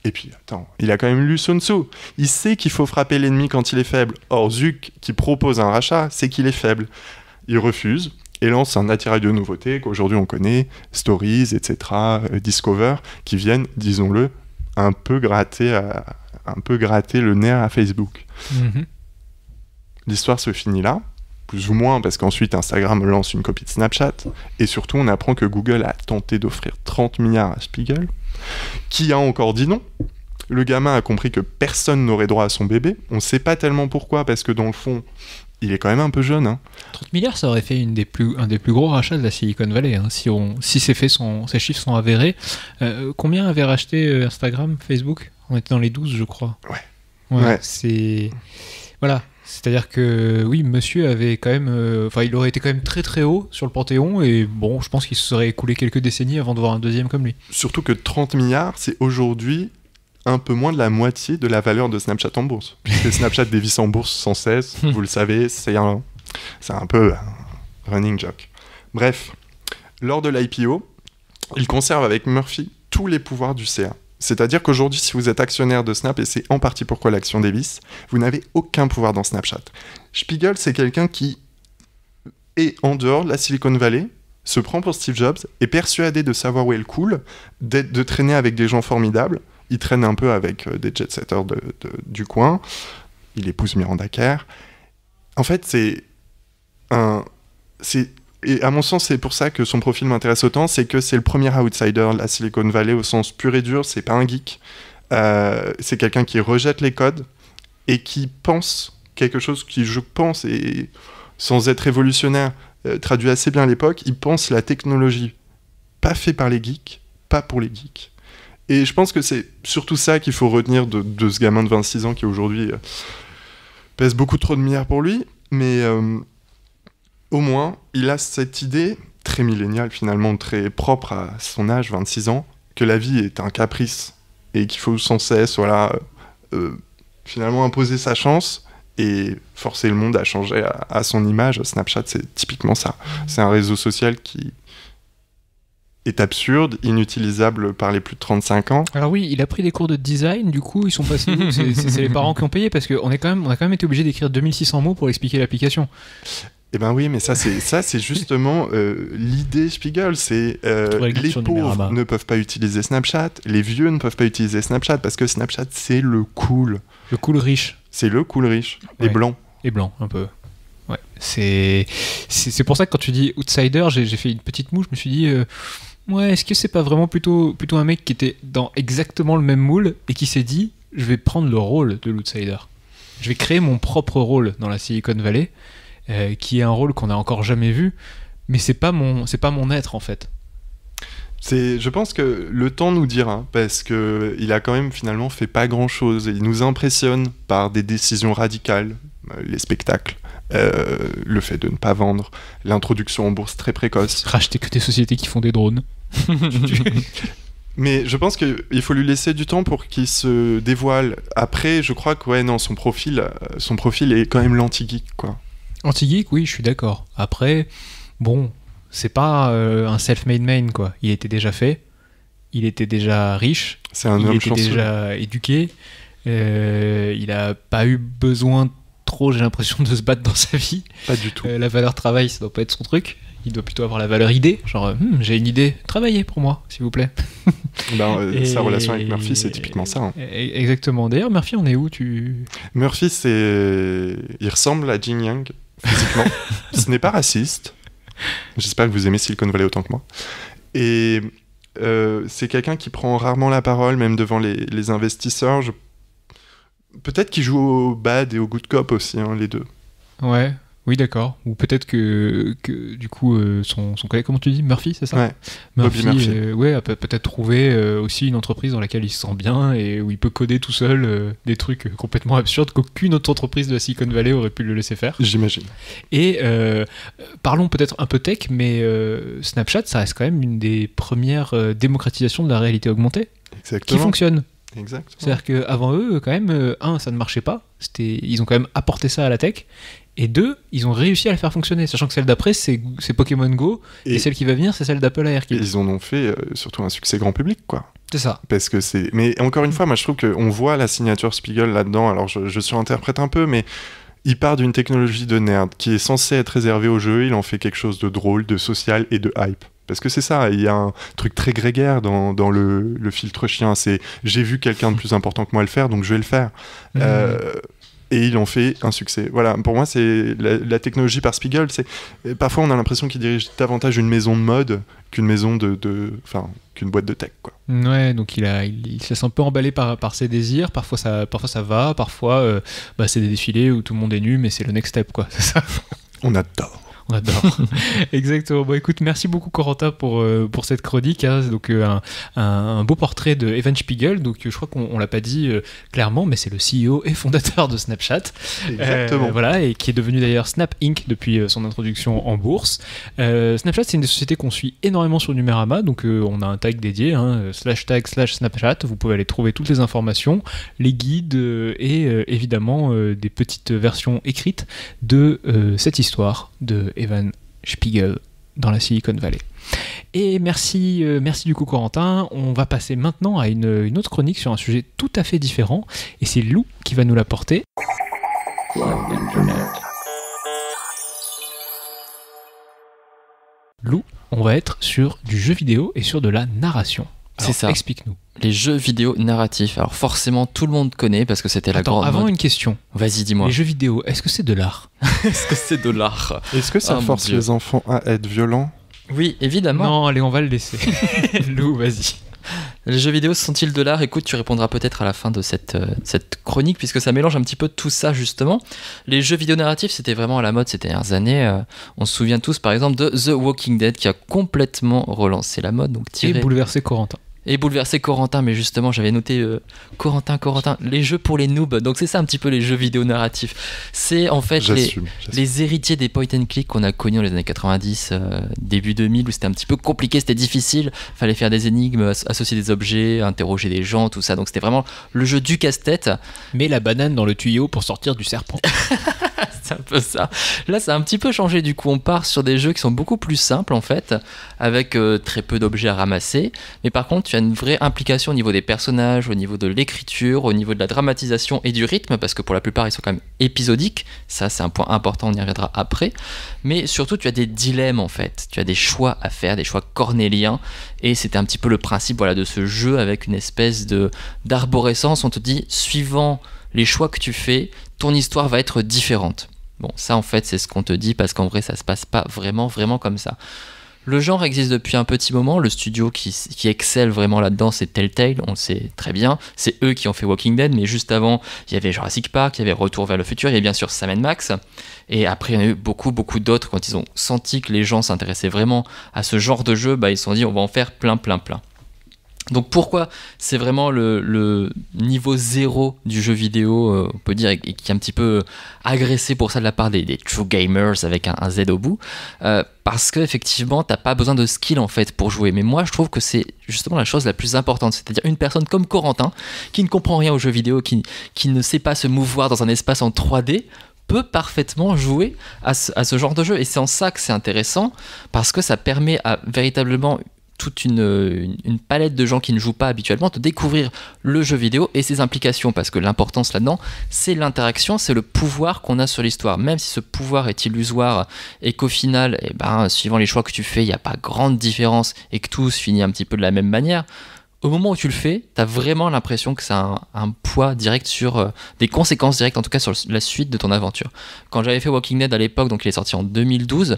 Et puis, attends, il a quand même lu Sun Tzu. Il sait qu'il faut frapper l'ennemi quand il est faible. Or, Zuc, qui propose un rachat, sait qu'il est faible. Il refuse et lance un attirail de nouveautés qu'aujourd'hui on connaît, Stories, etc., euh, Discover, qui viennent, disons-le, un peu gratter, euh, un peu gratter le nerf à Facebook. Mhm. L'histoire se finit là, plus ou moins, parce qu'ensuite Instagram lance une copie de Snapchat, et surtout on apprend que Google a tenté d'offrir 30 milliards à Spiegel, qui a encore dit non. Le gamin a compris que personne n'aurait droit à son bébé. On ne sait pas tellement pourquoi, parce que dans le fond, il est quand même un peu jeune. 30 hein. milliards, ça aurait fait une des plus, un des plus gros rachats de la Silicon Valley. Hein, si, on, si ces, fait, sont, ces chiffres sont avérés, euh, combien avait racheté euh, Instagram, Facebook On était dans les 12, je crois. Ouais. ouais, C'est. Voilà. C'est-à-dire que oui, monsieur avait quand même, euh, enfin, il aurait été quand même très très haut sur le Panthéon et bon, je pense qu'il se serait écoulé quelques décennies avant de voir un deuxième comme lui. Surtout que 30 milliards, c'est aujourd'hui un peu moins de la moitié de la valeur de Snapchat en bourse. Puisque Snapchat dévisse en bourse sans cesse, hmm. vous le savez, c'est un, c'est un peu un running joke. Bref, lors de l'IPO, il conserve avec Murphy tous les pouvoirs du CA. C'est-à-dire qu'aujourd'hui, si vous êtes actionnaire de Snap, et c'est en partie pourquoi l'action dévisse, vous n'avez aucun pouvoir dans Snapchat. Spiegel, c'est quelqu'un qui est en dehors de la Silicon Valley, se prend pour Steve Jobs, est persuadé de savoir où elle coule, d'être de traîner avec des gens formidables, il traîne un peu avec euh, des jet-setters de, du coin. Il épouse Miranda Kerr. En fait, c'est un. C'est et à mon sens, c'est pour ça que son profil m'intéresse autant, c'est que c'est le premier outsider la Silicon Valley au sens pur et dur, c'est pas un geek. Euh, c'est quelqu'un qui rejette les codes et qui pense quelque chose qui, je pense, et sans être révolutionnaire, euh, traduit assez bien l'époque, il pense la technologie. Pas fait par les geeks, pas pour les geeks. Et je pense que c'est surtout ça qu'il faut retenir de, ce gamin de 26 ans qui aujourd'hui euh, pèse beaucoup trop de milliards pour lui, mais euh, au moins, il a cette idée très milléniale finalement, très propre à son âge, 26 ans, que la vie est un caprice et qu'il faut sans cesse, voilà, euh, finalement imposer sa chance et forcer le monde à changer à son image. Snapchat, c'est typiquement ça. C'est un réseau social qui est absurde, inutilisable par les plus de 35 ans. Alors oui, il a pris des cours de design, du coup, ils sont passés C'est les parents qui ont payé, parce qu'on a quand même été obligé d'écrire 2600 mots pour expliquer l'application. Eh ben oui, mais ça c'est ça c'est justement euh, l'idée Spiegel, c'est euh, les pauvres ne peuvent pas utiliser Snapchat, les vieux ne peuvent pas utiliser Snapchat parce que Snapchat c'est le cool. Le cool riche. C'est le cool riche. Et Les blancs. et blanc un peu. Ouais. C'est c'est pour ça que quand tu dis outsider, j'ai fait une petite mouche, je me suis dit. Euh, Ouais, est-ce que c'est pas vraiment plutôt, plutôt un mec qui était dans exactement le même moule et qui s'est dit je vais prendre le rôle de l'outsider Je vais créer mon propre rôle dans la Silicon Valley, euh, qui est un rôle qu'on n'a encore jamais vu, mais c'est pas mon, c'est pas mon être en fait. C'est, je pense que le temps nous dira, parce que il a quand même finalement fait pas grand chose. Il nous impressionne par des décisions radicales, euh, les spectacles, euh, le fait de ne pas vendre, l'introduction en bourse très précoce. Racheter que des sociétés qui font des drones. Mais je pense qu'il faut lui laisser du temps pour qu'il se dévoile. Après, je crois que ouais, son profil, euh, son profil est quand même l'anti-geek, quoi. Anti-geek, oui, je suis d'accord. Après, bon, c'est pas euh, un self-made man, quoi. Il était déjà fait, il était déjà riche, c'est un il était déjà éduqué, euh, il a pas eu besoin trop, j'ai l'impression, de se battre dans sa vie. Pas du tout. la valeur travail, ça doit pas être son truc il doit plutôt avoir la valeur idée, genre euh, hmm, j'ai une idée, travaillez pour moi, s'il vous plaît. Ben, euh, sa relation avec Murphy, c'est typiquement ça. Hein. E-, e-, exactement. D'ailleurs, Murphy, on est où tu... Murphy, c'est. Il ressemble à Jin Yang, physiquement. Ce n'est pas raciste. J'espère que vous aimez Silicon Valley autant que moi. Et euh, c'est quelqu'un qui prend rarement la parole, même devant les, investisseurs. Je... Peut-être qu'il joue au bad et au good cop aussi, hein, les deux. Ouais, oui, d'accord. Ou peut-être que, que, du coup, euh, son, son, collègue, comment tu dis Murphy, c'est ça ouais. Murphy, euh, ouais, a peut-être trouvé euh, aussi une entreprise dans laquelle il se sent bien et où il peut coder tout seul des trucs complètement absurdes qu'aucune autre entreprise de la Silicon Valley aurait pu le laisser faire. J'imagine. Et parlons peut-être un peu tech, mais Snapchat, ça reste quand même une des premières démocratisations de la réalité augmentée qui fonctionne. C'est-à-dire qu'avant eux, quand même, un, ça ne marchait pas. C'était, ils ont quand même apporté ça à la tech. Et deux, ils ont réussi à le faire fonctionner, sachant que celle d'après, c'est Pokémon Go, et, celle qui va venir, c'est celle d'Apple Air. Ils en ont fait euh, surtout un succès grand public, quoi. C'est ça. Parce que c'est. Mais encore une fois, moi, je trouve qu'on voit la signature Spiegel là-dedans. Alors, je, je surinterprète un peu, mais il part d'une technologie de nerd qui est censée être réservée au jeu. Il en fait quelque chose de drôle, de social et de hype. Parce que c'est ça, il y a un truc très grégaire dans, le, filtre chien. C'est j'ai vu quelqu'un de plus important que moi le faire, donc je vais le faire. Mmh. Euh, et ils ont fait un succès. Voilà, pour moi, c'est la, technologie par Spiegel. C'est parfois on a l'impression qu'il dirige davantage une maison de mode qu'une maison de, enfin, qu'une boîte de tech, quoi. Ouais, donc il a, il, se sent un peu emballé par, par ses désirs. Parfois ça, parfois ça va, parfois euh, bah, c'est des défilés où tout le monde est nu, mais c'est le next step, quoi. ça. On adore. On adore. Exactement. Bon, écoute, merci beaucoup Coranta pour, euh, pour cette chronique. Hein. Donc euh, un, un, beau portrait de Evan Spiegel. Donc euh, je crois qu'on l'a pas dit clairement, mais c'est le CEO et fondateur de Snapchat. Exactement. voilà et qui est devenu d'ailleurs Snap Inc. depuis son introduction en bourse. Snapchat c'est une société qu'on suit énormément sur Numérama. Donc on a un tag dédié hein, slash tag slash Snapchat. Vous pouvez aller trouver toutes les informations, les guides et évidemment des petites versions écrites de cette histoire de Evan Spiegel dans la Silicon Valley. Et merci, euh, merci du coup Corentin. On va passer maintenant à une, une, autre chronique sur un sujet tout à fait différent, et c'est Lou qui va nous la porter. Lou, on va être sur du jeu vidéo et sur de la narration. C'est ça. Explique-nous les jeux vidéo narratifs. Alors forcément, tout le monde connaît parce que c'était la grande. Avant une question. Vas-y, dis-moi. Les jeux vidéo, est-ce que c'est de l'art Est-ce que c'est de l'art Est-ce que ça ah, force les enfants à être violents Oui, évidemment. Non, allez, on va le laisser. Lou, vas-y. Les jeux vidéo sont-ils de l'art Écoute, tu répondras peut-être à la fin de cette, euh, cette chronique, puisque ça mélange un petit peu tout ça, justement. Les jeux vidéo narratifs, c'était vraiment à la mode ces dernières années. Euh, on se souvient tous, par exemple, de The Walking Dead, qui a complètement relancé la mode. Donc, Et bouleversé Corentin. Et bouleverser Corentin, mais justement, j'avais noté euh, Corentin, Corentin, les jeux pour les noobs. Donc c'est ça un petit peu les jeux vidéo narratifs. C'est en fait les, héritiers des point and click qu'on a connus dans les années 90, euh, début 2000, où c'était un petit peu compliqué, c'était difficile. Fallait faire des énigmes, associer des objets, interroger des gens, tout ça. Donc c'était vraiment le jeu du casse-tête. Mets la banane dans le tuyau pour sortir du serpent. c'est un peu ça. Là, ça a un petit peu changé du coup. On part sur des jeux qui sont beaucoup plus simples en fait, avec euh, très peu d'objets à ramasser. Mais par contre, tu as une vraie implication au niveau des personnages, au niveau de l'écriture, au niveau de la dramatisation et du rythme, parce que pour la plupart, ils sont quand même épisodiques. Ça, c'est un point important, on y reviendra après. Mais surtout, tu as des dilemmes en fait. Tu as des choix à faire, des choix cornéliens. Et c'était un petit peu le principe voilà, de ce jeu avec une espèce d'arborescence. On te dit, suivant les choix que tu fais, ton histoire va être différente. Bon, ça en fait, c'est ce qu'on te dit parce qu'en vrai, ça se passe pas vraiment, vraiment comme ça. Le genre existe depuis un petit moment. Le studio qui, excelle vraiment là-dedans, c'est Telltale, on le sait très bien. C'est eux qui ont fait Walking Dead, mais juste avant, il y avait Jurassic Park, il y avait Retour vers le futur, il y avait bien sûr Sam Max. Et après, il y en a eu beaucoup, beaucoup d'autres. Quand ils ont senti que les gens s'intéressaient vraiment à ce genre de jeu, bah, ils se sont dit, on va en faire plein, plein, plein. Donc pourquoi c'est vraiment le, niveau zéro du jeu vidéo, euh, on peut dire, et, qui est un petit peu agressé pour ça de la part des, true gamers avec un, Z au bout euh, Parce que effectivement, t'as pas besoin de skill en fait pour jouer. Mais moi, je trouve que c'est justement la chose la plus importante. C'est-à-dire une personne comme Corentin, qui ne comprend rien au jeux vidéo, qui, ne sait pas se mouvoir dans un espace en 3D, peut parfaitement jouer à à ce genre de jeu. Et c'est en ça que c'est intéressant, parce que ça permet à véritablement toute une, palette de gens qui ne jouent pas habituellement, de découvrir le jeu vidéo et ses implications, parce que l'importance là-dedans, c'est l'interaction, c'est le pouvoir qu'on a sur l'histoire, même si ce pouvoir est illusoire et qu'au final, et eh ben, suivant les choix que tu fais, il n'y a pas grande différence et que tout se finit un petit peu de la même manière au moment où tu le fais, tu as vraiment l'impression que ça a un, poids direct sur euh, des conséquences directes, en tout cas sur la suite de ton aventure. Quand j'avais fait Walking Dead à l'époque, donc il est sorti en 2012,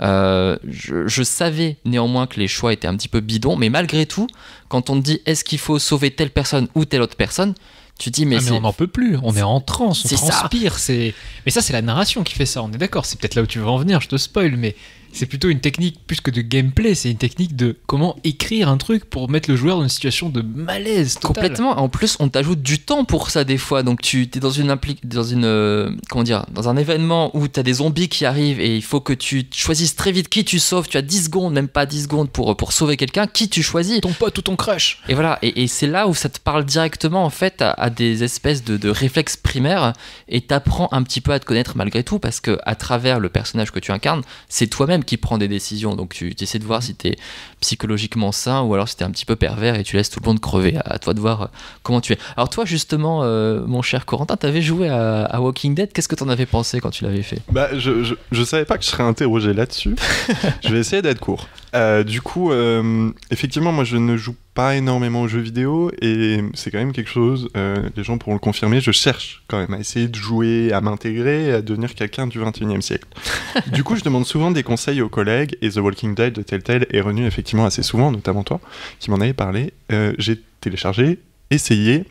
euh, je, savais néanmoins que les choix étaient un petit peu bidons, mais malgré tout, quand on te dit est-ce qu'il faut sauver telle personne ou telle autre personne, tu dis mais, ah, mais on n'en peut plus, on est en transe, on transpire, c'est mais ça c'est la narration qui fait ça, on est d'accord, c'est peut-être là où tu veux en venir, je te spoil, mais c'est plutôt une technique plus que de gameplay, c'est une technique de comment écrire un truc pour mettre le joueur dans une situation de malaise total. complètement. En plus, on t'ajoute du temps pour ça des fois, donc tu es dans une dans une euh, comment dire, dans un événement où tu as des zombies qui arrivent et il faut que tu choisisses très vite qui tu sauves, tu as 10 secondes, même pas 10 secondes pour pour sauver quelqu'un, qui tu choisis Ton pote ou ton crush. Et voilà, et, c'est là où ça te parle directement en fait à, des espèces de, de réflexes primaires et t'apprends un petit peu à te connaître malgré tout parce que à travers le personnage que tu incarnes, c'est toi-même qui prend des décisions. Donc tu essaies de voir si tu psychologiquement sain ou alors si tu un petit peu pervers et tu laisses tout le monde crever. À, toi de voir euh, comment tu es. Alors toi, justement, euh, mon cher Corentin, tu avais joué à, Walking Dead. Qu'est-ce que tu en avais pensé quand tu l'avais fait Bah, je, ne je, savais pas que je serais interrogé là-dessus. je vais essayer d'être court. Euh, du coup, euh, effectivement, moi je ne joue pas énormément aux jeux vidéo et c'est quand même quelque chose, euh, les gens pourront le confirmer, je cherche quand même à essayer de jouer, à m'intégrer, à devenir quelqu'un du 21e siècle. du coup, je demande souvent des conseils aux collègues et The Walking Dead de Telltale est revenu effectivement assez souvent, notamment toi qui m'en avais parlé. J'ai téléchargé, essayé,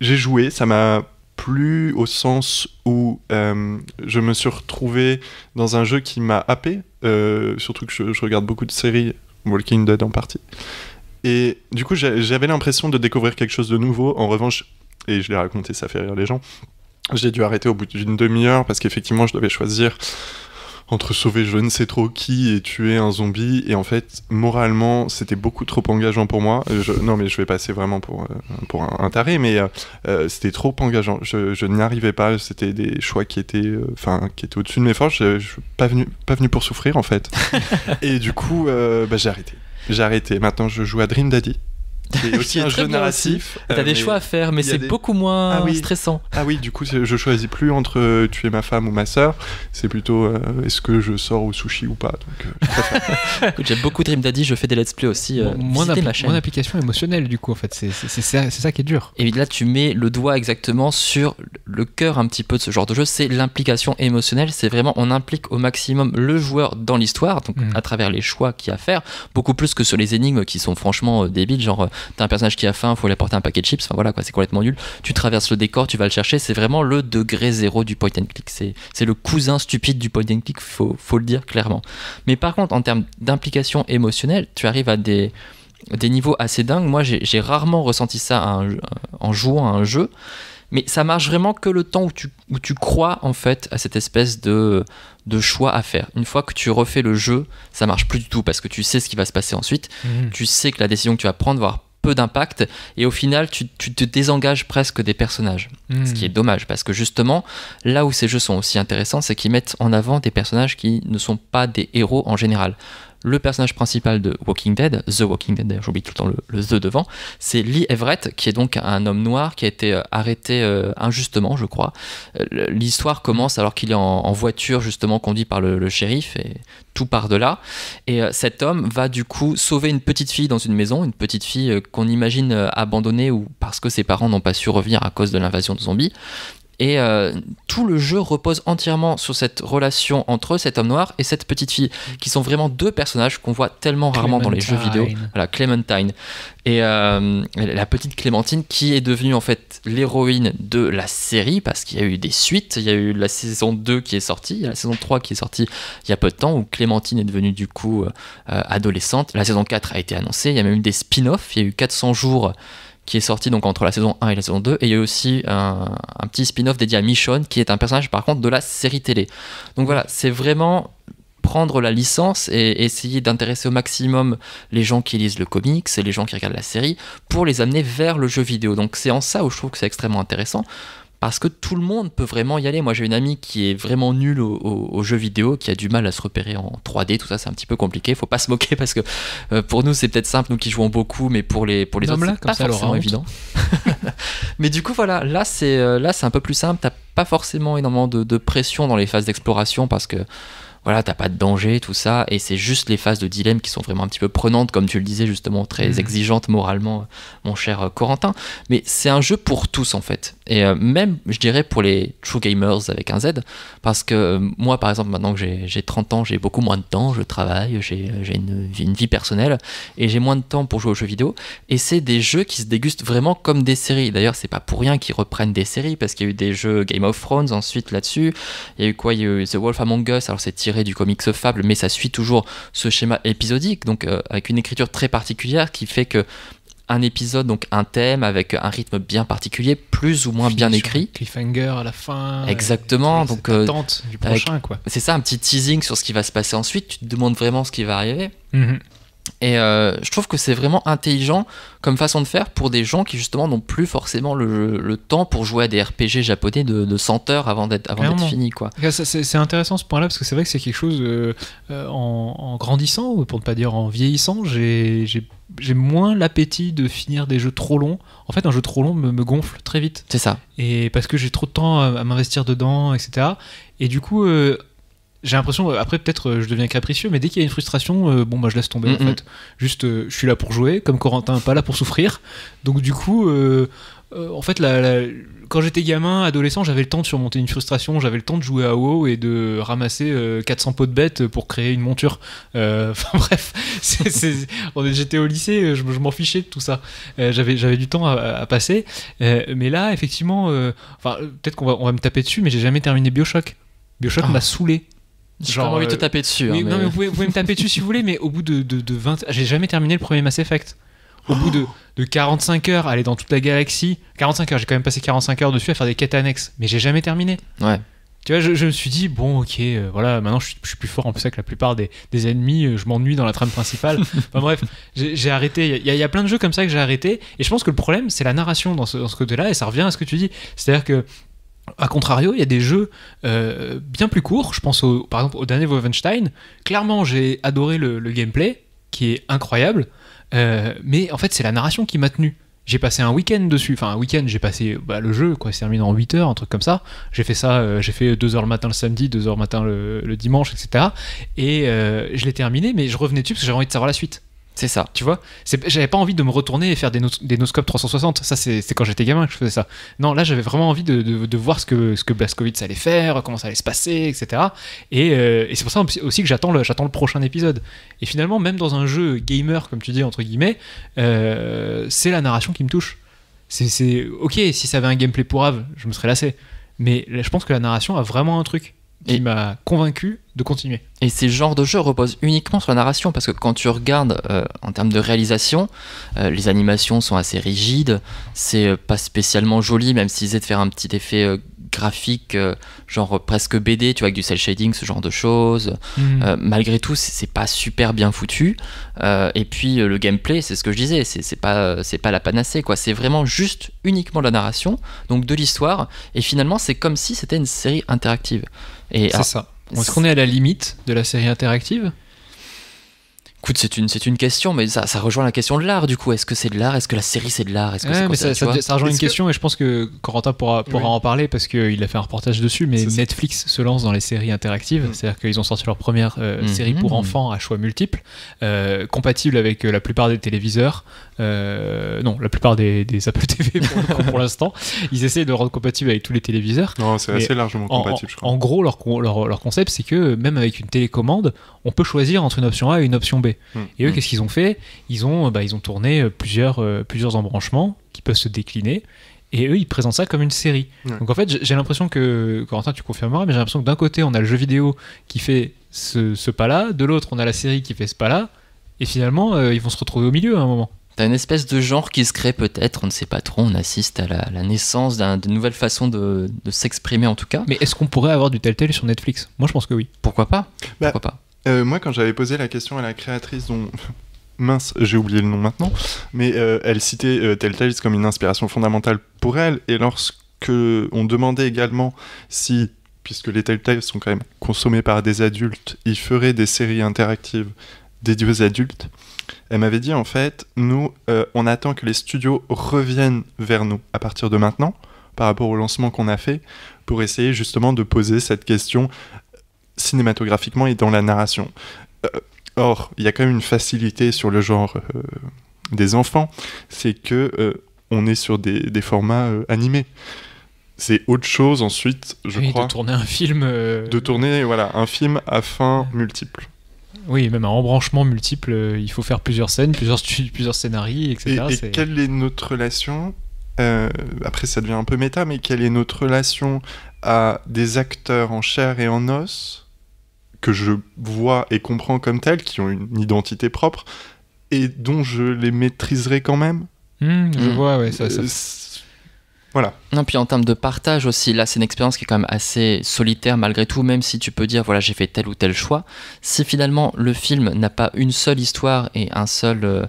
j'ai joué, ça m'a plus au sens où euh, je me suis retrouvé dans un jeu qui m'a happé, euh, surtout que je, je, regarde beaucoup de séries, Walking Dead en partie. Et du coup, j'avais l'impression de découvrir quelque chose de nouveau. En revanche, et je l'ai raconté, ça fait rire les gens, j'ai dû arrêter au bout d'une demi-heure parce qu'effectivement, je devais choisir entre sauver je ne sais trop qui et tuer un zombie. Et en fait, moralement, c'était beaucoup trop engageant pour moi. Je, non, mais je vais passer vraiment pour, euh, pour un, taré, mais euh, euh, c'était trop engageant. Je, je n'y arrivais pas. C'était des choix qui étaient, enfin, qui étaient au-dessus de mes forces. Je, suis pas venu, pas venu pour souffrir, en fait. et du coup, bah, j'ai arrêté. J'ai arrêté. Maintenant, je joue à Dream Daddy. C'est aussi un jeu narratif. Euh, T'as des choix à faire, mais c'est beaucoup moins ah stressant. Ah oui, du coup, je choisis plus entre euh, tuer ma femme ou ma soeur C'est plutôt euh, est-ce que je sors au sushi ou pas. J'aime beaucoup Dream Daddy, je fais des let's play aussi. moins, moins application émotionnelle, du coup, en fait. C'est ça, ça, qui est dur. Et là, tu mets le doigt exactement sur le cœur un petit peu de ce genre de jeu. C'est l'implication émotionnelle. C'est vraiment, on implique au maximum le joueur dans l'histoire, donc mm. à travers les choix qu'il y a à faire, beaucoup plus que sur les énigmes qui sont franchement débiles, genre t'as un personnage qui a faim, faut lui apporter un paquet de chips, enfin voilà quoi, c'est complètement nul. Tu traverses le décor, tu vas le chercher, c'est vraiment le degré zéro du point and click. C'est le cousin stupide du point and click, faut, faut le dire clairement. Mais par contre, en termes d'implication émotionnelle, tu arrives à des des niveaux assez dingues. Moi, j'ai rarement ressenti ça en jouant à un jeu, mais ça marche vraiment que le temps où tu, où tu crois en fait à cette espèce de, de choix à faire. Une fois que tu refais le jeu, ça marche plus du tout parce que tu sais ce qui va se passer ensuite. Mhm. Tu sais que la décision que tu vas prendre va d'impact et au final tu, te désengages presque des personnages. Ce qui hmm. est dommage parce que justement là où ces jeux sont aussi intéressants c'est qu'ils mettent en avant des personnages qui ne sont pas des héros en général le personnage principal de Walking Dead, The Walking Dead, j'oublie tout le temps le, The devant, c'est Lee Everett, qui est donc un homme noir qui a été euh, arrêté euh, injustement, je crois. Euh, l'histoire commence alors qu'il est en, voiture, justement, conduit par le, shérif, et tout part de là. Et cet homme va du coup sauver une petite fille dans une maison, une petite fille qu'on imagine abandonnée ou parce que ses parents n'ont pas su revenir à cause de l'invasion de zombies. Et euh, tout le jeu repose entièrement sur cette relation entre cet homme noir et cette petite fille, mm. qui sont vraiment deux personnages qu'on voit tellement rarement dans les jeux vidéo. Voilà, Clementine. Et euh, la petite Clémentine qui est devenue en fait l'héroïne de la série, parce qu'il y a eu des suites, il y a eu la saison 2 qui est sortie, la saison 3 qui est sortie il y a peu de temps, où Clémentine est devenue du coup euh, adolescente. La saison 4 a été annoncée, il y a même eu des spin-offs, il y a eu 400 jours qui est sorti donc entre la saison 1 et la saison 2. Et il y a aussi un, un petit spin-off dédié à Michonne, qui est un personnage par contre de la série télé. Donc voilà, c'est vraiment prendre la licence et essayer d'intéresser au maximum les gens qui lisent le comics et les gens qui regardent la série pour les amener vers le jeu vidéo. Donc c'est en ça où je trouve que c'est extrêmement intéressant parce que tout le monde peut vraiment y aller. Moi, j'ai une amie qui est vraiment nulle aux, jeux vidéo, qui a du mal à se repérer en 3D, tout ça, c'est un petit peu compliqué. Faut pas se moquer parce que euh, pour nous, c'est peut-être simple, nous qui jouons beaucoup, mais pour les, pour les autres, c'est pas forcément évident. mais du coup, voilà, là, c'est euh, là c'est un peu plus simple. T'as pas forcément énormément de pression dans les phases d'exploration parce que voilà, t'as pas de danger, tout ça. Et c'est juste les phases de dilemme qui sont vraiment un petit peu prenantes, comme tu le disais justement, très mhm. exigeantes moralement, mon cher euh, Corentin. Mais c'est un jeu pour tous en fait. Et euh, même, je dirais, pour les true gamers avec un Z. Parce que euh, moi, par exemple, maintenant que j'ai 30 ans, j'ai beaucoup moins de temps, je travaille, j'ai une, une, vie personnelle, et j'ai moins de temps pour jouer aux jeux vidéo. Et c'est des jeux qui se dégustent vraiment comme des séries. D'ailleurs, c'est pas pour rien qu'ils reprennent des séries, parce qu'il y a eu des jeux Game of Thrones ensuite là-dessus. Il y a eu quoi Il y a eu The Wolf Among Us, alors c'est tiré du comics Fable, mais ça suit toujours ce schéma épisodique, donc euh, avec une écriture très particulière qui fait que un épisode, donc un thème avec un rythme bien particulier, plus ou moins bien écrit. Cliffhanger à la fin. Exactement. donc euh, C'est ça, un petit teasing sur ce qui va se passer ensuite. Tu te demandes vraiment ce qui va arriver. Mhm. Et euh, je trouve que c'est vraiment intelligent comme façon de faire pour des gens qui justement n'ont plus forcément le, temps pour jouer à des RPG japonais de, 100 heures avant d'être fini. quoi. C'est intéressant ce point-là parce que c'est vrai que c'est quelque chose euh, euh, en, en, grandissant, pour ne pas dire en vieillissant, j'ai moins l'appétit de finir des jeux trop longs. En fait, un jeu trop long me, gonfle très vite. C'est ça. Et parce que j'ai trop de temps à, m'investir dedans, etc. Et du coup... Euh, j'ai l'impression, euh, après peut-être euh, je deviens capricieux, mais dès qu'il y a une frustration, euh, bon moi bah, je laisse tomber en fait. Juste, je suis là pour jouer, comme Corentin, pas là pour souffrir. Donc du coup, en fait, quand j'étais gamin, adolescent, j'avais le temps de surmonter une frustration, j'avais le temps de jouer à WoW et de ramasser 400 pots de bêtes pour créer une monture. Enfin bref, j'étais au lycée, je, m'en fichais de tout ça. j'avais du temps à, passer. mais là, effectivement, peut-être qu'on va, on va me taper dessus, mais j'ai jamais terminé Bioshock. Bioshock ah. m'a saoulé. J'ai envie de te euh, taper dessus. Hein, mais... Non, mais vous pouvez, vous me taper dessus si vous voulez, mais au bout de, de, 20. J'ai jamais terminé le premier Mass Effect. Au bout de, de, 45 heures, aller dans toute la galaxie. 45 heures, j'ai quand même passé 45 heures dessus à faire des quêtes annexes, mais j'ai jamais terminé. Ouais. Tu vois, je, me suis dit, bon, ok, euh, voilà, maintenant je suis, plus fort en plus que la plupart des, des ennemis, euh, je m'ennuie dans la trame principale. enfin bref, j'ai arrêté. Il y, y, a plein de jeux comme ça que j'ai arrêté, et je pense que le problème, c'est la narration dans ce, dans ce côté-là, et ça revient à ce que tu dis. C'est-à-dire que a contrario, il y a des jeux euh, bien plus courts. Je pense par exemple au dernier Wolfenstein. Clairement, j'ai adoré le, gameplay, qui est incroyable. Euh, mais en fait, c'est la narration qui m'a tenu. J'ai passé un week-end dessus. Enfin, un week-end, j'ai passé bah, le jeu, quoi. C'est terminé en 8 heures, un truc comme ça. J'ai fait ça, euh, j'ai fait 2 heures le matin le samedi, 2 heures le matin le, le dimanche, etc. Et je l'ai terminé, mais je revenais dessus parce que j'avais envie de savoir la suite. C'est ça. Tu vois J'avais pas envie de me retourner et faire des, des noscopes 360. Ça, c'est quand j'étais gamin que je faisais ça. Non, là, j'avais vraiment envie de, voir ce que, ce que allait faire, comment ça allait se passer, etc. Euh, et, c'est pour ça aussi que j'attends le, le prochain épisode. Et finalement, même dans un jeu gamer, comme tu dis, entre guillemets, euh, c'est la narration qui me touche. C'est ok, si ça avait un gameplay pourrave, je me serais lassé. Mais je pense que la narration a vraiment un truc qui m'a convaincu de continuer. Et ces genres de jeux reposent uniquement sur la narration, parce que quand tu regardes euh, en termes de réalisation, euh, les animations sont assez rigides, c'est euh, pas spécialement joli, même s'ils essaient de faire un petit effet graphique, genre presque BD, tu vois, avec du cel shading, ce genre de choses. Hmm. malgré tout, c'est pas super bien foutu. et puis le gameplay, c'est ce que je disais, c'est pas, pas la panacée, quoi. C'est vraiment juste uniquement la narration, donc de l'histoire, et finalement, c'est comme si c'était une série interactive. C'est ah, ça. Est-ce qu'on est à la limite de la série interactive Écoute, c'est une, c'est une question, mais ça, ça rejoint la question de l'art, du coup. Est-ce que c'est de l'art Est-ce que la série, c'est de l'art ça, rejoint une question, et je pense que Corentin pourra, pourra en parler, parce qu'il a fait un reportage dessus, mais Netflix se lance dans les séries interactives, mm. c'est-à-dire qu'ils ont sorti leur première euh, mm. série pour mm. enfants à choix multiples, euh, compatible avec euh, la plupart des téléviseurs, non, la plupart des, des Apple TV pour, l'instant. Ils essaient de le rendre compatible avec tous les téléviseurs. Non, c'est assez largement en, compatible, je crois. En gros, leur, leur, leur concept, c'est que même avec une télécommande, on peut choisir entre une option A et une option B. Hmm. Et eux, hmm. qu'est-ce qu'ils ont fait ils ont, euh, bah, ils ont tourné euh, plusieurs, euh, plusieurs embranchements qui peuvent se décliner. Et eux, ils présentent ça comme une série. Donc en fait, j'ai l'impression que, Corentin, tu confirmeras, mais j'ai l'impression que d'un côté, on a le jeu vidéo qui fait ce, pas-là, de l'autre, on a la série qui fait ce pas-là, et finalement, ils vont se retrouver au milieu à un moment. T'as une espèce de genre qui se crée peut-être, on ne sait pas trop, on assiste à la, naissance d'une nouvelle façon de, s'exprimer en tout cas. Mais est-ce qu'on pourrait avoir du tel tel sur Netflix Moi je pense que oui. Pourquoi pas bah, Pourquoi pas euh, moi, quand j'avais posé la question à la créatrice dont mince, j'ai oublié le nom maintenant, mais euh, elle citait euh, comme une inspiration fondamentale pour elle, et lorsque on demandait également si, puisque les Telltales sont quand même consommés par des adultes, ils feraient des séries interactives dédiées aux adultes, elle m'avait dit en fait, nous, euh, on attend que les studios reviennent vers nous à partir de maintenant, par rapport au lancement qu'on a fait, pour essayer justement de poser cette question cinématographiquement et dans la narration. Euh, or, il y a quand même une facilité sur le genre euh, des enfants, c'est que euh, on est sur des, formats animés. C'est autre chose ensuite, je crois. De tourner un film. De tourner, voilà, un film à fin multiple. Oui, même un embranchement multiple, il faut faire plusieurs scènes, plusieurs, plusieurs scénarios, etc. Et, quelle est notre relation après ça devient un peu méta, mais quelle est notre relation à des acteurs en chair et en os que je vois et comprends comme telles, qui ont une identité propre, et dont je les maîtriserai quand même. Hmm, je hmm. vois, ouais, ça. ça... Euh, voilà. Non, puis en termes de partage aussi, là, c'est une expérience qui est quand même assez solitaire malgré tout, même si tu peux dire, voilà, j'ai fait tel ou tel choix. Si finalement le film n'a pas une seule histoire et un seul, euh,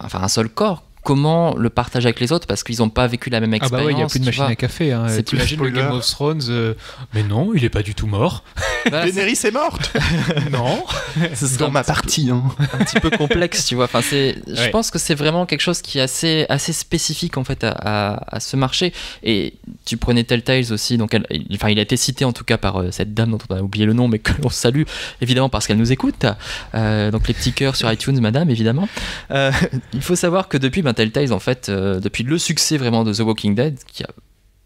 enfin, un seul corps, comment le partager avec les autres parce qu'ils n'ont pas vécu la même ah bah expérience. il n'y a plus de machine à café. Hein. le euh, mais non, il n'est pas du tout mort. Vénéris est... morte. non. C'est dans ma partie. Hein. Un petit peu complexe, tu vois. Enfin, c'est. Je pense que c'est vraiment quelque chose qui est assez assez spécifique en fait à, ce marché. Et tu prenais Telltales aussi, donc elle, il, enfin il a été cité en tout cas par euh, cette dame dont on a oublié le nom, mais que l'on salue évidemment parce qu'elle nous écoute. Euh, donc les petits cœurs sur iTunes, madame, évidemment. il faut savoir que depuis, maintenant Telltale, en fait, euh, depuis le succès vraiment de The Walking Dead, qui a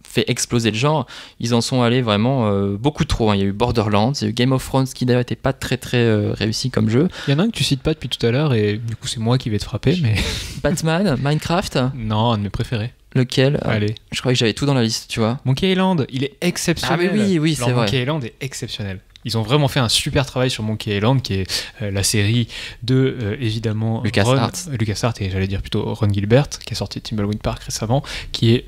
fait exploser le genre, ils en sont allés vraiment euh, beaucoup trop. Hein. Il y a eu Borderlands, il y a eu Game of Thrones qui d'ailleurs n'était pas très très euh, réussi comme jeu. Il y en a un que tu cites pas depuis tout à l'heure et du coup c'est moi qui vais te frapper. Mais... Batman, Minecraft Non, un de mes préférés. Lequel Allez. Je crois que j'avais tout dans la liste, tu vois. Monkey Island, il est exceptionnel. Ah oui, oui, c'est vrai. Monkey Island est exceptionnel. Ils ont vraiment fait un super travail sur Monkey Island, qui est euh, la série de, euh, évidemment, Lucas et j'allais dire plutôt Ron Gilbert, qui a sorti Timberwind Park récemment, qui est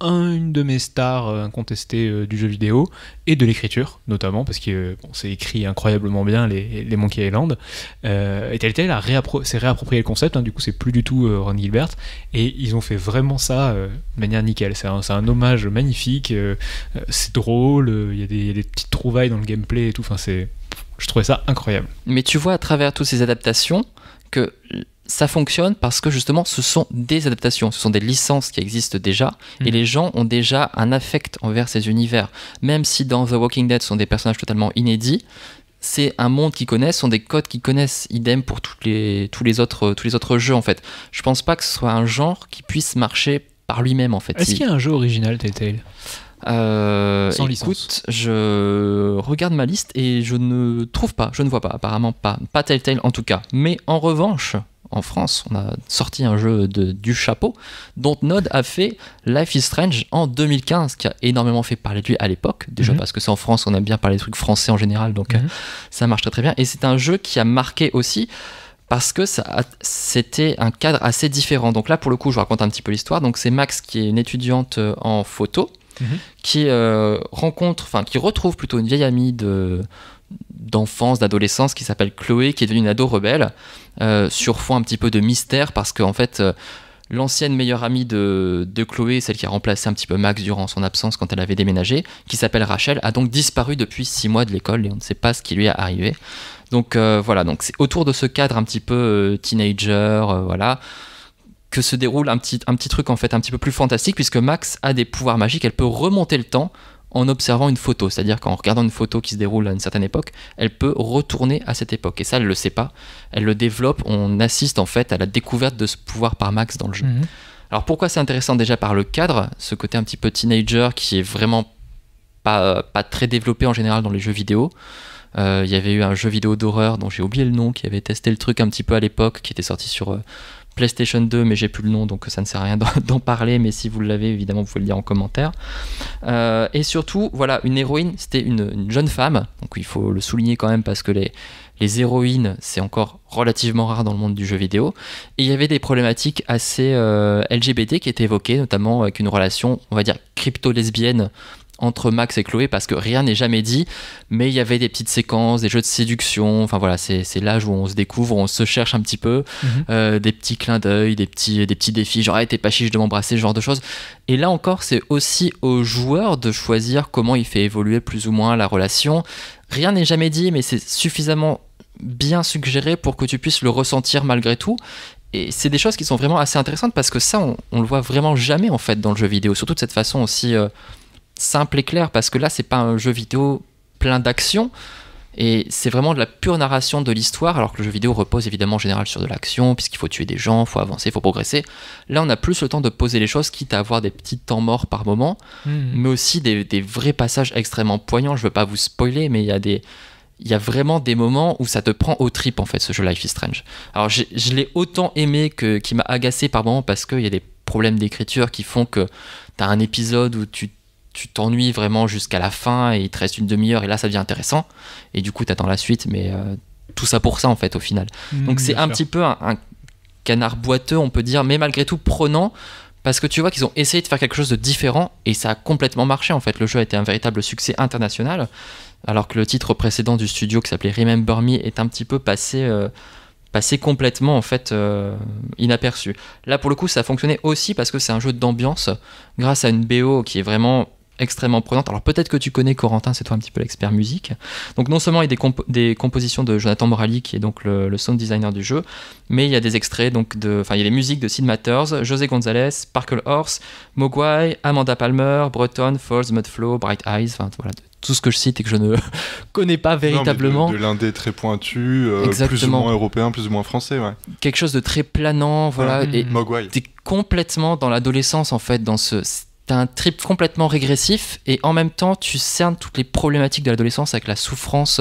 une de mes stars euh, incontestées euh, du jeu vidéo et de l'écriture notamment parce que s'est écrit incroyablement bien les, Monkey Island euh, et elle a s'est réapproprié le concept hein, du coup c'est plus du tout euh, Ron Gilbert et ils ont fait vraiment ça de manière nickel c'est un, hommage magnifique c'est drôle il y, y, a des petites trouvailles dans le gameplay et tout enfin c'est je trouvais ça incroyable mais tu vois à travers toutes ces adaptations que ça fonctionne parce que justement, ce sont des adaptations, ce sont des licences qui existent déjà, et mm. les gens ont déjà un affect envers ces univers. Même si dans The Walking Dead, ce sont des personnages totalement inédits, c'est un monde qu'ils connaissent, ce sont des codes qu'ils connaissent. Idem pour toutes les, tous, les autres, tous les autres jeux, en fait. Je pense pas que ce soit un genre qui puisse marcher par lui-même, en fait. Est-ce qu'il y a un jeu original, Telltale euh, Sans écoute, je regarde ma liste et je ne trouve pas, je ne vois pas, apparemment pas, pas Telltale en tout cas. Mais en revanche, en France, on a sorti un jeu de, du chapeau dont Node a fait Life is Strange en 2015, qui a énormément fait parler de lui à l'époque, déjà mhm. parce que c'est en France, on aime bien parler des trucs français en général, donc euh, mhm. ça marche très très bien. Et c'est un jeu qui a marqué aussi parce que c'était un cadre assez différent. Donc là, pour le coup, je vous raconte un petit peu l'histoire. Donc c'est Max qui est une étudiante euh, en photo, mhm. qui euh, rencontre, enfin qui retrouve plutôt une vieille amie de d'enfance, d'adolescence qui s'appelle Chloé, qui est devenue une ado rebelle, euh, sur fond un petit peu de mystère, parce que en fait, euh, l'ancienne meilleure amie de, de, Chloé, celle qui a remplacé un petit peu Max durant son absence quand elle avait déménagé, qui s'appelle Rachel, a donc disparu depuis six mois de l'école et on ne sait pas ce qui lui est arrivé. Donc euh, voilà, donc c'est autour de ce cadre un petit peu teenager, voilà que se déroule un petit, un petit truc en fait un petit peu plus fantastique puisque Max a des pouvoirs magiques, elle peut remonter le temps en observant une photo, c'est-à-dire qu'en regardant une photo qui se déroule à une certaine époque, elle peut retourner à cette époque. Et ça, elle ne le sait pas, elle le développe, on assiste en fait à la découverte de ce pouvoir par Max dans le jeu. Mhm. Alors pourquoi c'est intéressant déjà par le cadre, ce côté un petit peu teenager qui est vraiment pas, pas très développé en général dans les jeux vidéo. Euh, il y avait eu un jeu vidéo d'horreur dont j'ai oublié le nom, qui avait testé le truc un petit peu à l'époque, qui était sorti sur, euh, PlayStation 2, mais j'ai plus le nom, donc ça ne sert à rien d'en parler, mais si vous l'avez, évidemment, vous pouvez le dire en commentaire. Euh, et surtout, voilà, une héroïne, c'était une, jeune femme, donc il faut le souligner quand même parce que les, les héroïnes, c'est encore relativement rare dans le monde du jeu vidéo, et il y avait des problématiques assez euh, LGBT qui étaient évoquées, notamment avec une relation, on va dire, crypto-lesbienne entre Max et Chloé parce que rien n'est jamais dit, mais il y avait des petites séquences, des jeux de séduction, enfin voilà, c'est l'âge où on se découvre, on se cherche un petit peu, mhm. euh, des petits clins d'œil, des petits, des petits défis, genre ah t'es pas chiche de m'embrasser, ce genre de choses. Et là encore, c'est aussi au joueur de choisir comment il fait évoluer plus ou moins la relation. Rien n'est jamais dit, mais c'est suffisamment bien suggéré pour que tu puisses le ressentir malgré tout. Et c'est des choses qui sont vraiment assez intéressantes parce que ça, on, le voit vraiment jamais en fait dans le jeu vidéo, surtout de cette façon aussi... Euh, simple et clair, parce que là, c'est pas un jeu vidéo plein d'action. Et c'est vraiment de la pure narration de l'histoire, alors que le jeu vidéo repose évidemment en général sur de l'action, puisqu'il faut tuer des gens, faut avancer, faut progresser. Là, on a plus le temps de poser les choses, quitte à avoir des petits temps morts par moment, mmh. mais aussi des, des, vrais passages extrêmement poignants. Je veux pas vous spoiler, mais il y a des. Il y a vraiment des moments où ça te prend au trip en fait ce jeu Life is Strange. Alors je l'ai autant aimé que qui m'a agacé par moment parce qu'il y a des problèmes d'écriture qui font que tu as un épisode où tu tu t'ennuies vraiment jusqu'à la fin et il te reste une demi-heure et là ça devient intéressant et du coup attends la suite mais euh, tout ça pour ça en fait au final mmh, donc c'est un petit peu un, canard boiteux on peut dire mais malgré tout prenant parce que tu vois qu'ils ont essayé de faire quelque chose de différent et ça a complètement marché en fait le jeu a été un véritable succès international alors que le titre précédent du studio qui s'appelait Remember Me est un petit peu passé euh, passé complètement en fait euh, inaperçu. Là pour le coup ça a fonctionné aussi parce que c'est un jeu d'ambiance grâce à une BO qui est vraiment extrêmement prenante. Alors peut-être que tu connais Corentin, c'est toi un petit peu l'expert musique. Donc non seulement il y a des, des compositions de Jonathan Morali, qui est donc le, sound designer du jeu, mais il y a des extraits, donc de, enfin il y a des musiques de Sid Matters, José González, Sparkle Horse, Mogwai, Amanda Palmer, Breton, Falls, Mudflow, Bright Eyes, enfin voilà, tout ce que je cite et que je ne connais pas véritablement. L'un de, très pointu, euh, plus ou moins européen, plus ou moins français, ouais. Quelque chose de très planant, voilà. Et Mogwai. complètement dans l'adolescence en fait, dans ce t'as un trip complètement régressif et en même temps tu cernes toutes les problématiques de l'adolescence avec la souffrance,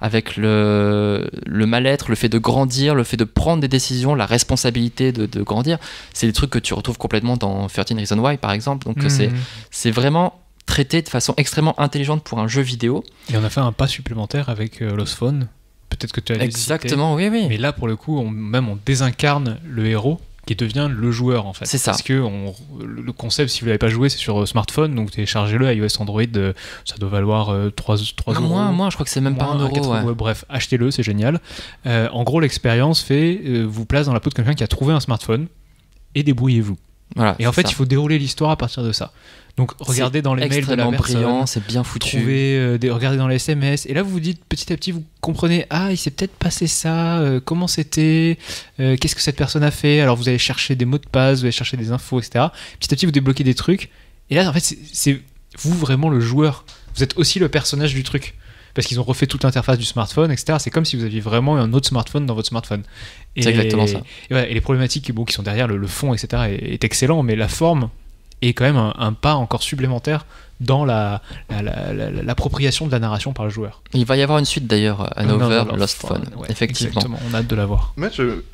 avec le, le mal-être, le fait de grandir, le fait de prendre des décisions, la responsabilité de, grandir. C'est des trucs que tu retrouves complètement dans 13 Reasons Why par exemple. Donc hmm. c'est vraiment traité de façon extrêmement intelligente pour un jeu vidéo. Et on a fait un pas supplémentaire avec l'osphone euh, Lost Phone. Peut-être que tu as Exactement, oui, oui. Mais là, pour le coup, on, même on désincarne le héros qui devient le joueur en fait. C'est ça. Parce que on, le concept, si vous l'avez pas joué, c'est sur euh, smartphone, donc téléchargez-le iOS Android, euh, ça doit valoir 3, euh, 3 ah, euros. Moins, je crois que c'est même pas 1 euro. Bref, achetez-le, c'est génial. en gros, l'expérience fait vous place dans la peau de quelqu'un qui a trouvé un smartphone et débrouillez-vous. Voilà, et en fait, il faut dérouler l'histoire à partir de ça. Donc regardez dans les mails de la c'est bien foutu. Euh, regardez dans les SMS et là vous vous dites petit à petit vous comprenez ah il s'est peut-être passé ça, euh, comment c'était, euh, qu'est-ce que cette personne a fait. Alors vous allez chercher des mots de passe, vous allez chercher des infos etc. Petit à petit vous débloquez des trucs et là en fait c'est vous vraiment le joueur. Vous êtes aussi le personnage du truc parce qu'ils ont refait toute l'interface du smartphone, etc. C'est comme si vous aviez vraiment un autre smartphone dans votre smartphone. exactement Et, les problématiques qui sont derrière le, fond, etc. est, excellent, mais la forme et quand même un, pas encore supplémentaire dans la, l'appropriation de la narration par le joueur. Il va y avoir une suite d'ailleurs, à Lost Phone, effectivement. on a hâte de la voir. Moi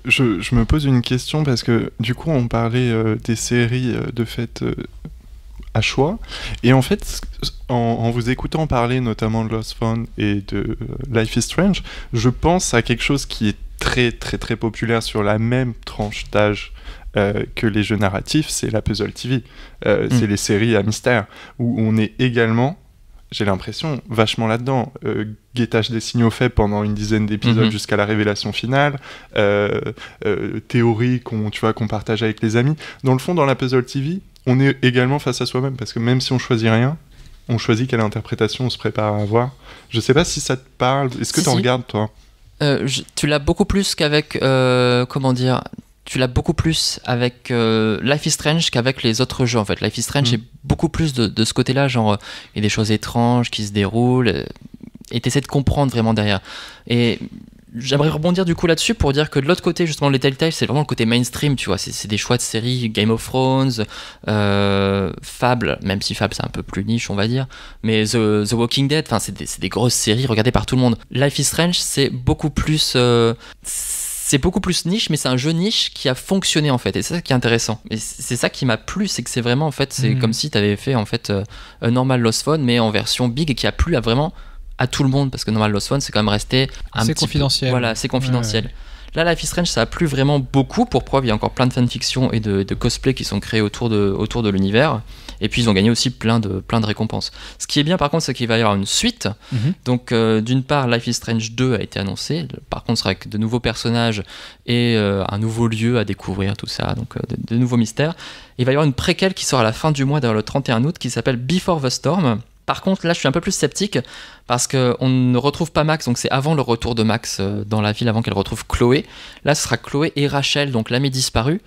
je, me pose une question parce que du coup on parlait euh, des séries euh, de fait euh, à choix et en fait en, en, vous écoutant parler notamment de Lost Phone et de Life is Strange, je pense à quelque chose qui est très très très populaire sur la même tranche d'âge euh, que les jeux narratifs, c'est la Puzzle TV, euh, c'est mm. les séries à mystère, où on est également, j'ai l'impression, vachement là-dedans. Euh, guettage des signaux faits pendant une dizaine d'épisodes mm-hmm. jusqu'à la révélation finale, théorie qu'on qu'on partage avec les amis. Dans le fond, dans la Puzzle TV, on est également face à soi-même, parce que même si on choisit rien, on choisit quelle interprétation on se prépare à avoir. Je sais pas si ça te parle. Est-ce que tu en regardes, toi Tu l'as beaucoup plus qu'avec, comment dire tu l'as beaucoup plus avec euh, Life is Strange qu'avec les autres jeux en fait. Life is Strange j'ai mm. est beaucoup plus de, ce côté-là, genre euh, il y a des choses étranges qui se déroulent euh, et tu essaies de comprendre vraiment derrière. Et j'aimerais rebondir du coup là-dessus pour dire que de l'autre côté, justement, les Telltale, c'est vraiment le côté mainstream, tu vois. C'est des choix de séries, Game of Thrones, Fable, même si Fable c'est un peu plus niche, on va dire. Mais The, Walking Dead, enfin, c'est des, grosses séries regardées par tout le monde. Life is Strange, c'est beaucoup plus c'est beaucoup plus niche, mais c'est un jeu niche qui a fonctionné en fait. Et c'est ça qui est intéressant. Et c'est ça qui m'a plu, c'est que c'est vraiment en fait, c'est mm. comme si tu avais fait en fait euh, un normal Lost Phone, mais en version big et qui a plu à vraiment à tout le monde parce que normal Lost Phone, c'est quand même resté un c'est confidentiel. voilà, c'est confidentiel. Là, Life is Strange, ça a plu vraiment beaucoup. Pour preuve, il y a encore plein de fanfictions et de, cosplays qui sont créés autour de, l'univers. Et puis, ils ont gagné aussi plein de, récompenses. Ce qui est bien, par contre, c'est qu'il va y avoir une suite. Mhm. Donc, euh, d'une part, Life is Strange 2 a été annoncé. Par contre, ce sera avec de nouveaux personnages et euh, un nouveau lieu à découvrir, tout ça. Donc, euh, de, nouveaux mystères. Il va y avoir une préquelle qui sort à la fin du mois, d'ailleurs le 31 août, qui s'appelle Before the Storm par contre, là, je suis un peu plus sceptique parce qu'on ne retrouve pas Max, donc c'est avant le retour de Max euh, dans la ville, avant qu'elle retrouve Chloé. Là, ce sera Chloé et Rachel, donc l'ami disparu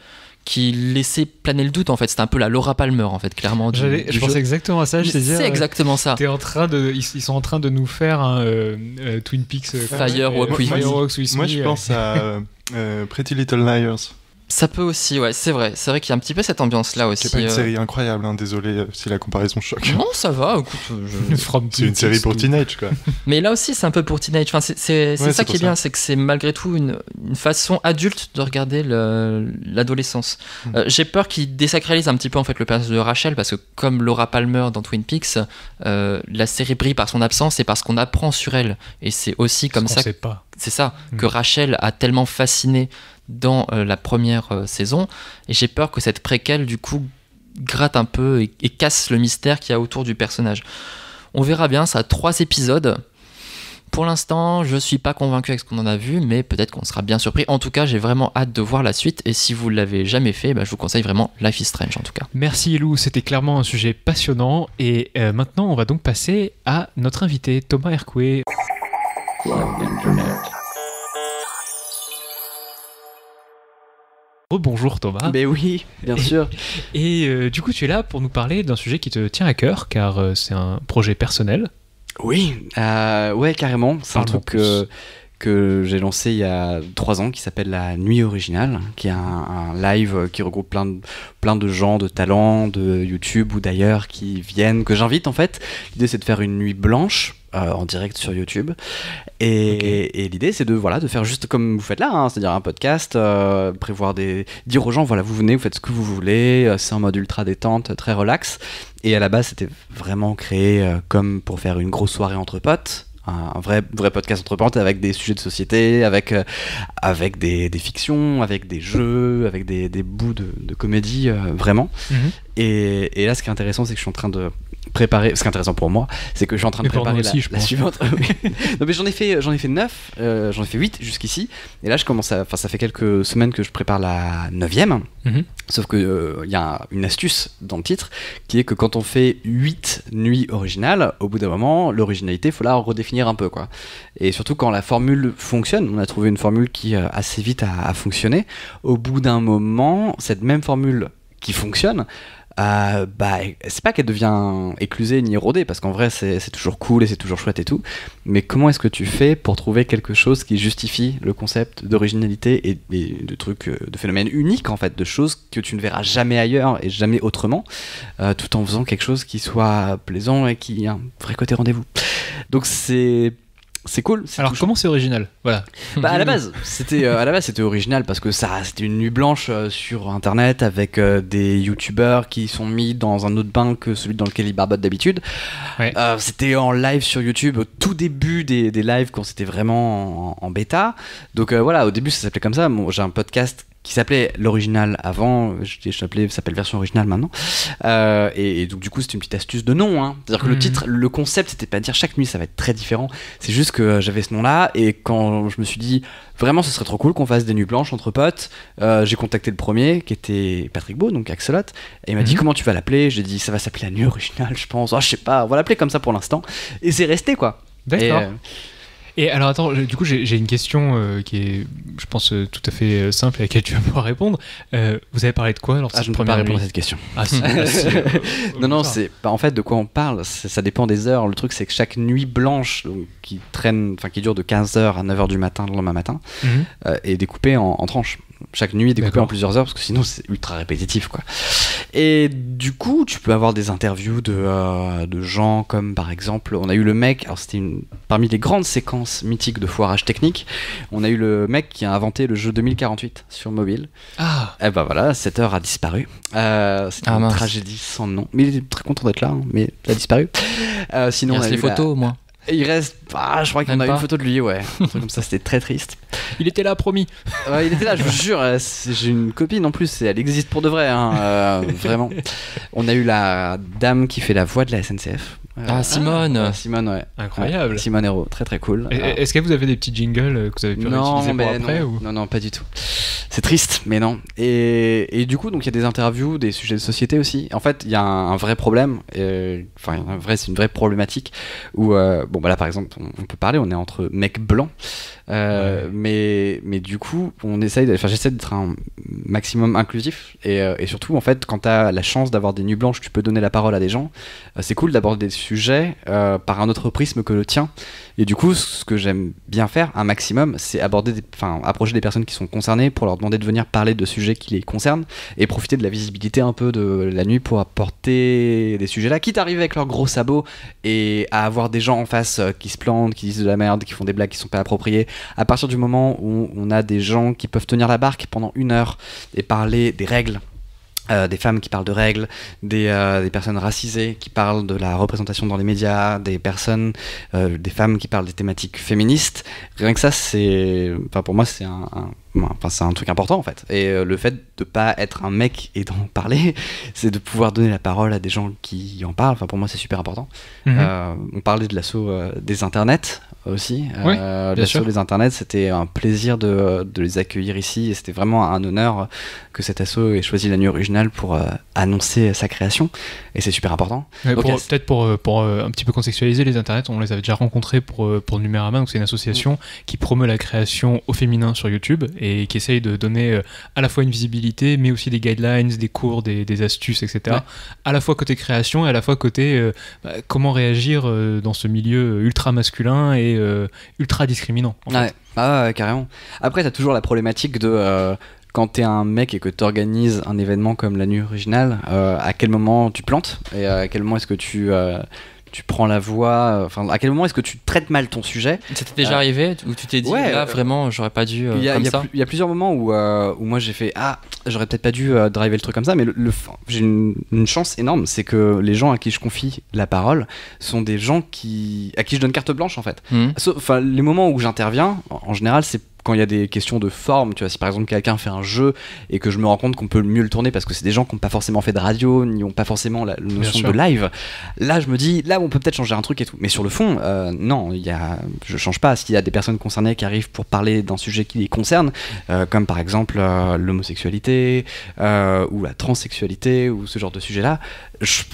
qui laissait planer le doute en fait. C'était un peu la Laura Palmer en fait, clairement. je pensais exactement à ça. Je c'est euh, exactement ça. en train de, ils, sont en train de nous faire un hein, euh, Twin Peaks. Fire Walk Moi, je pense à Pretty Little Liars. Ça peut aussi, ouais, c'est vrai. C'est vrai qu'il y a un petit peu cette ambiance-là aussi. C'est pas une euh. série incroyable, hein, désolé euh, si la comparaison choque. Non, ça va, euh, c'est une série pour teenage, quoi. Mais là aussi, c'est un peu pour teenage. Enfin, c'est ça qui est bien, c'est que c'est malgré tout une, façon adulte de regarder l'adolescence. Hmm. J'ai peur qu'il désacralise un petit peu en fait le personnage de Rachel, parce que comme Laura Palmer dans Twin Peaks, la série brille par son absence et parce qu'on apprend sur elle. Et c'est aussi comme ça. C'est ça, hmm. que Rachel a tellement fasciné dans euh, la première euh, saison. Et j'ai peur que cette préquelle, du coup, gratte un peu et, casse le mystère qu'il y a autour du personnage. On verra bien, ça a trois épisodes. Pour l'instant, je suis pas convaincu avec ce qu'on en a vu, mais peut-être qu'on sera bien surpris. En tout cas, j'ai vraiment hâte de voir la suite. Et si vous l'avez jamais fait, bah, je vous conseille vraiment Life is Strange en tout cas. Merci Lou, c'était clairement un sujet passionnant. Et euh, maintenant, on va donc passer à notre invité Thomas Hercouet. bonjour Thomas. Mais oui, bien sûr. Et, euh, du coup, tu es là pour nous parler d'un sujet qui te tient à cœur, car euh, c'est un projet personnel. Oui, euh, ouais, carrément. C'est un truc que, j'ai lancé il y a trois ans qui s'appelle La Nuit Originale, qui est un, live qui regroupe plein de, plein de gens, de talents, de YouTube ou d'ailleurs qui viennent, que j'invite en fait. L'idée c'est de faire une nuit blanche euh, en direct sur YouTube. Et, l'idée, c'est de, voilà, de faire juste comme vous faites là, hein, c'est-à-dire un podcast, euh, prévoir des. dire aux gens, voilà, vous venez, vous faites ce que vous voulez, euh, c'est en mode ultra détente, très relax. Et à la base, c'était vraiment créé comme pour faire une grosse soirée entre potes, un vrai, vrai podcast entre potes avec des sujets de société, avec, avec des, fictions, avec des jeux, avec des, des bouts de, de comédie, vraiment. Mhm. et, là, ce qui est intéressant, c'est que je suis en train de préparer. Ce qui est intéressant pour moi, c'est que je suis en train de préparer la, suivante. non, mais j'en ai fait, euh, j'en ai fait 9, euh, j'en ai fait huit jusqu'ici. Et là, je commence à. Enfin, ça fait quelques semaines que je prépare la neuvième. Mhm. Sauf qu'il euh, il y a une astuce dans le titre qui est que quand on fait huit nuits originales, au bout d'un moment, l'originalité, il faut la redéfinir un peu. quoi. Et surtout quand la formule fonctionne, on a trouvé une formule qui assez vite a, a fonctionné. Au bout d'un moment, cette même formule qui fonctionne, euh, bah, c'est pas qu'elle devient éclusée ni érodée, parce qu'en vrai, c'est toujours cool et c'est toujours chouette et tout. Mais comment est-ce que tu fais pour trouver quelque chose qui justifie le concept d'originalité et, de trucs, euh, de phénomènes uniques en fait, de choses que tu ne verras jamais ailleurs et jamais autrement, euh, tout en faisant quelque chose qui soit plaisant et qui a un vrai côté rendez-vous. Donc c'est c'est cool. Alors comment c'est original Voilà. Bah, à la base, c'était euh, à la base c'était original parce que ça c'était une nuit blanche euh, sur internet avec euh, des youtubeurs qui sont mis dans un autre bain que celui dans lequel ils barbotent d'habitude. c'était en live sur YouTube tout début des, des lives quand c'était vraiment en, bêta. Donc voilà, au début ça s'appelait comme ça. j'ai un podcast qui s'appelait l'original avant, je s'appelle version originale maintenant. Euh, et, donc du coup c'est une petite astuce de nom. Hein. C'est-à-dire que le hmm. titre, le concept, c'était pas de dire chaque nuit ça va être très différent. C'est juste que euh, j'avais ce nom-là et quand je me suis dit vraiment ce serait trop cool qu'on fasse des nuits blanches entre potes, euh, j'ai contacté le premier qui était Patrick Beau, donc Axelot et il m'a dit hmm. comment tu vas l'appeler. J'ai dit ça va s'appeler la nuit originale, je pense. Ah je sais pas, on va l'appeler comme ça pour l'instant. Et c'est resté quoi. D'accord. Et alors attends, euh, du coup j'ai une question euh, qui est, je pense, euh, tout à fait simple et à laquelle tu vas pouvoir répondre. vous avez parlé de quoi lors de ah, je ne pas répondre à cette question. Ah, bah, non, non, c'est bah, en fait de quoi on parle. Ça dépend des heures. Le truc c'est que chaque nuit blanche qui traîne, enfin qui dure de 15h à 9h du matin le lendemain matin, mhm. est découpée en tranches chaque nuit est découpée en plusieurs heures parce que sinon c'est ultra répétitif quoi. Et du coup, tu peux avoir des interviews de, euh, de gens comme par exemple, on a eu le mec, alors c'était une, parmi les grandes séquences mythiques de foirage technique, on a eu le mec qui a inventé le jeu 2048 sur mobile. Ah Et eh ben voilà, cette heure a disparu. Euh, c'est ah, une tragédie sans nom. Mais il est très content d'être là, hein, mais il a disparu. Euh, sinon, les photos, moi il reste, bah, je crois qu'on a une photo de lui, ouais. comme ça, c'était très triste. Il était là, promis. il était là, je vous jure. Euh, j'ai une copine en plus, elle existe pour de vrai, hein, euh, vraiment. On a eu la dame qui fait la voix de la SNCF. Euh, ah, Simone ah, Simone, ouais. Incroyable Simone Hero, très très cool. Est-ce que vous avez des petits jingles que vous avez pu non, pour après non. Ou... non, non, pas du tout. C'est triste, mais non. Et, et du coup, il y a des interviews, des sujets de société aussi. En fait, il y a un, vrai problème, enfin, un vrai, c'est une vraie problématique où, euh, bon, bah là par exemple, on, peut parler, on est entre mecs blancs, euh, mais, mais du coup, on essaye, enfin, j'essaie d'être un maximum inclusif et, et surtout, en fait, quand tu as la chance d'avoir des nuits blanches, tu peux donner la parole à des gens. C'est cool d'aborder des sujet euh, par un autre prisme que le tien. Et du coup, ce que j'aime bien faire un maximum, c'est aborder, enfin, approcher des personnes qui sont concernées pour leur demander de venir parler de sujets qui les concernent et profiter de la visibilité un peu de la nuit pour apporter des sujets là, quitte à arriver avec leurs gros sabots et à avoir des gens en face euh, qui se plantent, qui disent de la merde, qui font des blagues qui sont pas appropriées. À partir du moment où on a des gens qui peuvent tenir la barque pendant une heure et parler des règles euh, des femmes qui parlent de règles, euh, des, personnes racisées qui parlent de la représentation dans les médias, des personnes, euh, des femmes qui parlent des thématiques féministes. Rien que ça, c'est, enfin pour moi, c'est un, Enfin, c'est un truc important en fait. Et le fait de pas être un mec et d'en parler, c'est de pouvoir donner la parole à des gens qui en parlent. Enfin, pour moi, c'est super important. Mm-hmm. on parlait de l'assaut des internets aussi. sur euh, les internets, c'était un plaisir de, les accueillir ici et c'était vraiment un honneur que cet asso ait choisi la nuit originale pour euh, annoncer sa création et c'est super important. Peut-être pour, euh, pour un petit peu contextualiser, les internets, on les avait déjà rencontrés pour, pour Numérama, donc c'est une association mm. qui promeut la création au féminin sur YouTube et qui essaye de donner à la fois une visibilité mais aussi des guidelines, des cours, des, astuces, etc. À la fois côté création et à la fois côté bah, comment réagir dans ce milieu ultra masculin et euh, ultra discriminant. En ah ouais. carrément. Après, t'as toujours la problématique de euh, quand t'es un mec et que t'organises un événement comme la nuit originale, euh, à quel moment tu plantes et à quel moment est-ce que tu tu prends la voix euh, Enfin, à quel moment est-ce que tu traites mal ton sujet c'était déjà arrivé euh, où tu t'es dit ouais, là euh, vraiment j'aurais pas dû Il y, il y, a plusieurs moments où, où moi j'ai fait ah j'aurais peut-être pas dû driver le truc comme ça, mais le, j'ai une, chance énorme, c'est que les gens à qui je confie la parole sont des gens qui à qui je donne carte blanche en fait. Hmm. les moments où j'interviens en général c'est quand il y a des questions de forme, tu vois, si par exemple quelqu'un fait un jeu et que je me rends compte qu'on peut mieux le tourner parce que c'est des gens qui n'ont pas forcément fait de radio, n'y ont pas forcément la notion de live, là je me dis, là on peut peut-être changer un truc et tout. Mais sur le fond, euh, non, il y je change pas. S'il y a des personnes concernées qui arrivent pour parler d'un sujet qui les concerne, euh, comme par exemple euh, l'homosexualité ou la transsexualité ou ce genre de sujet-là,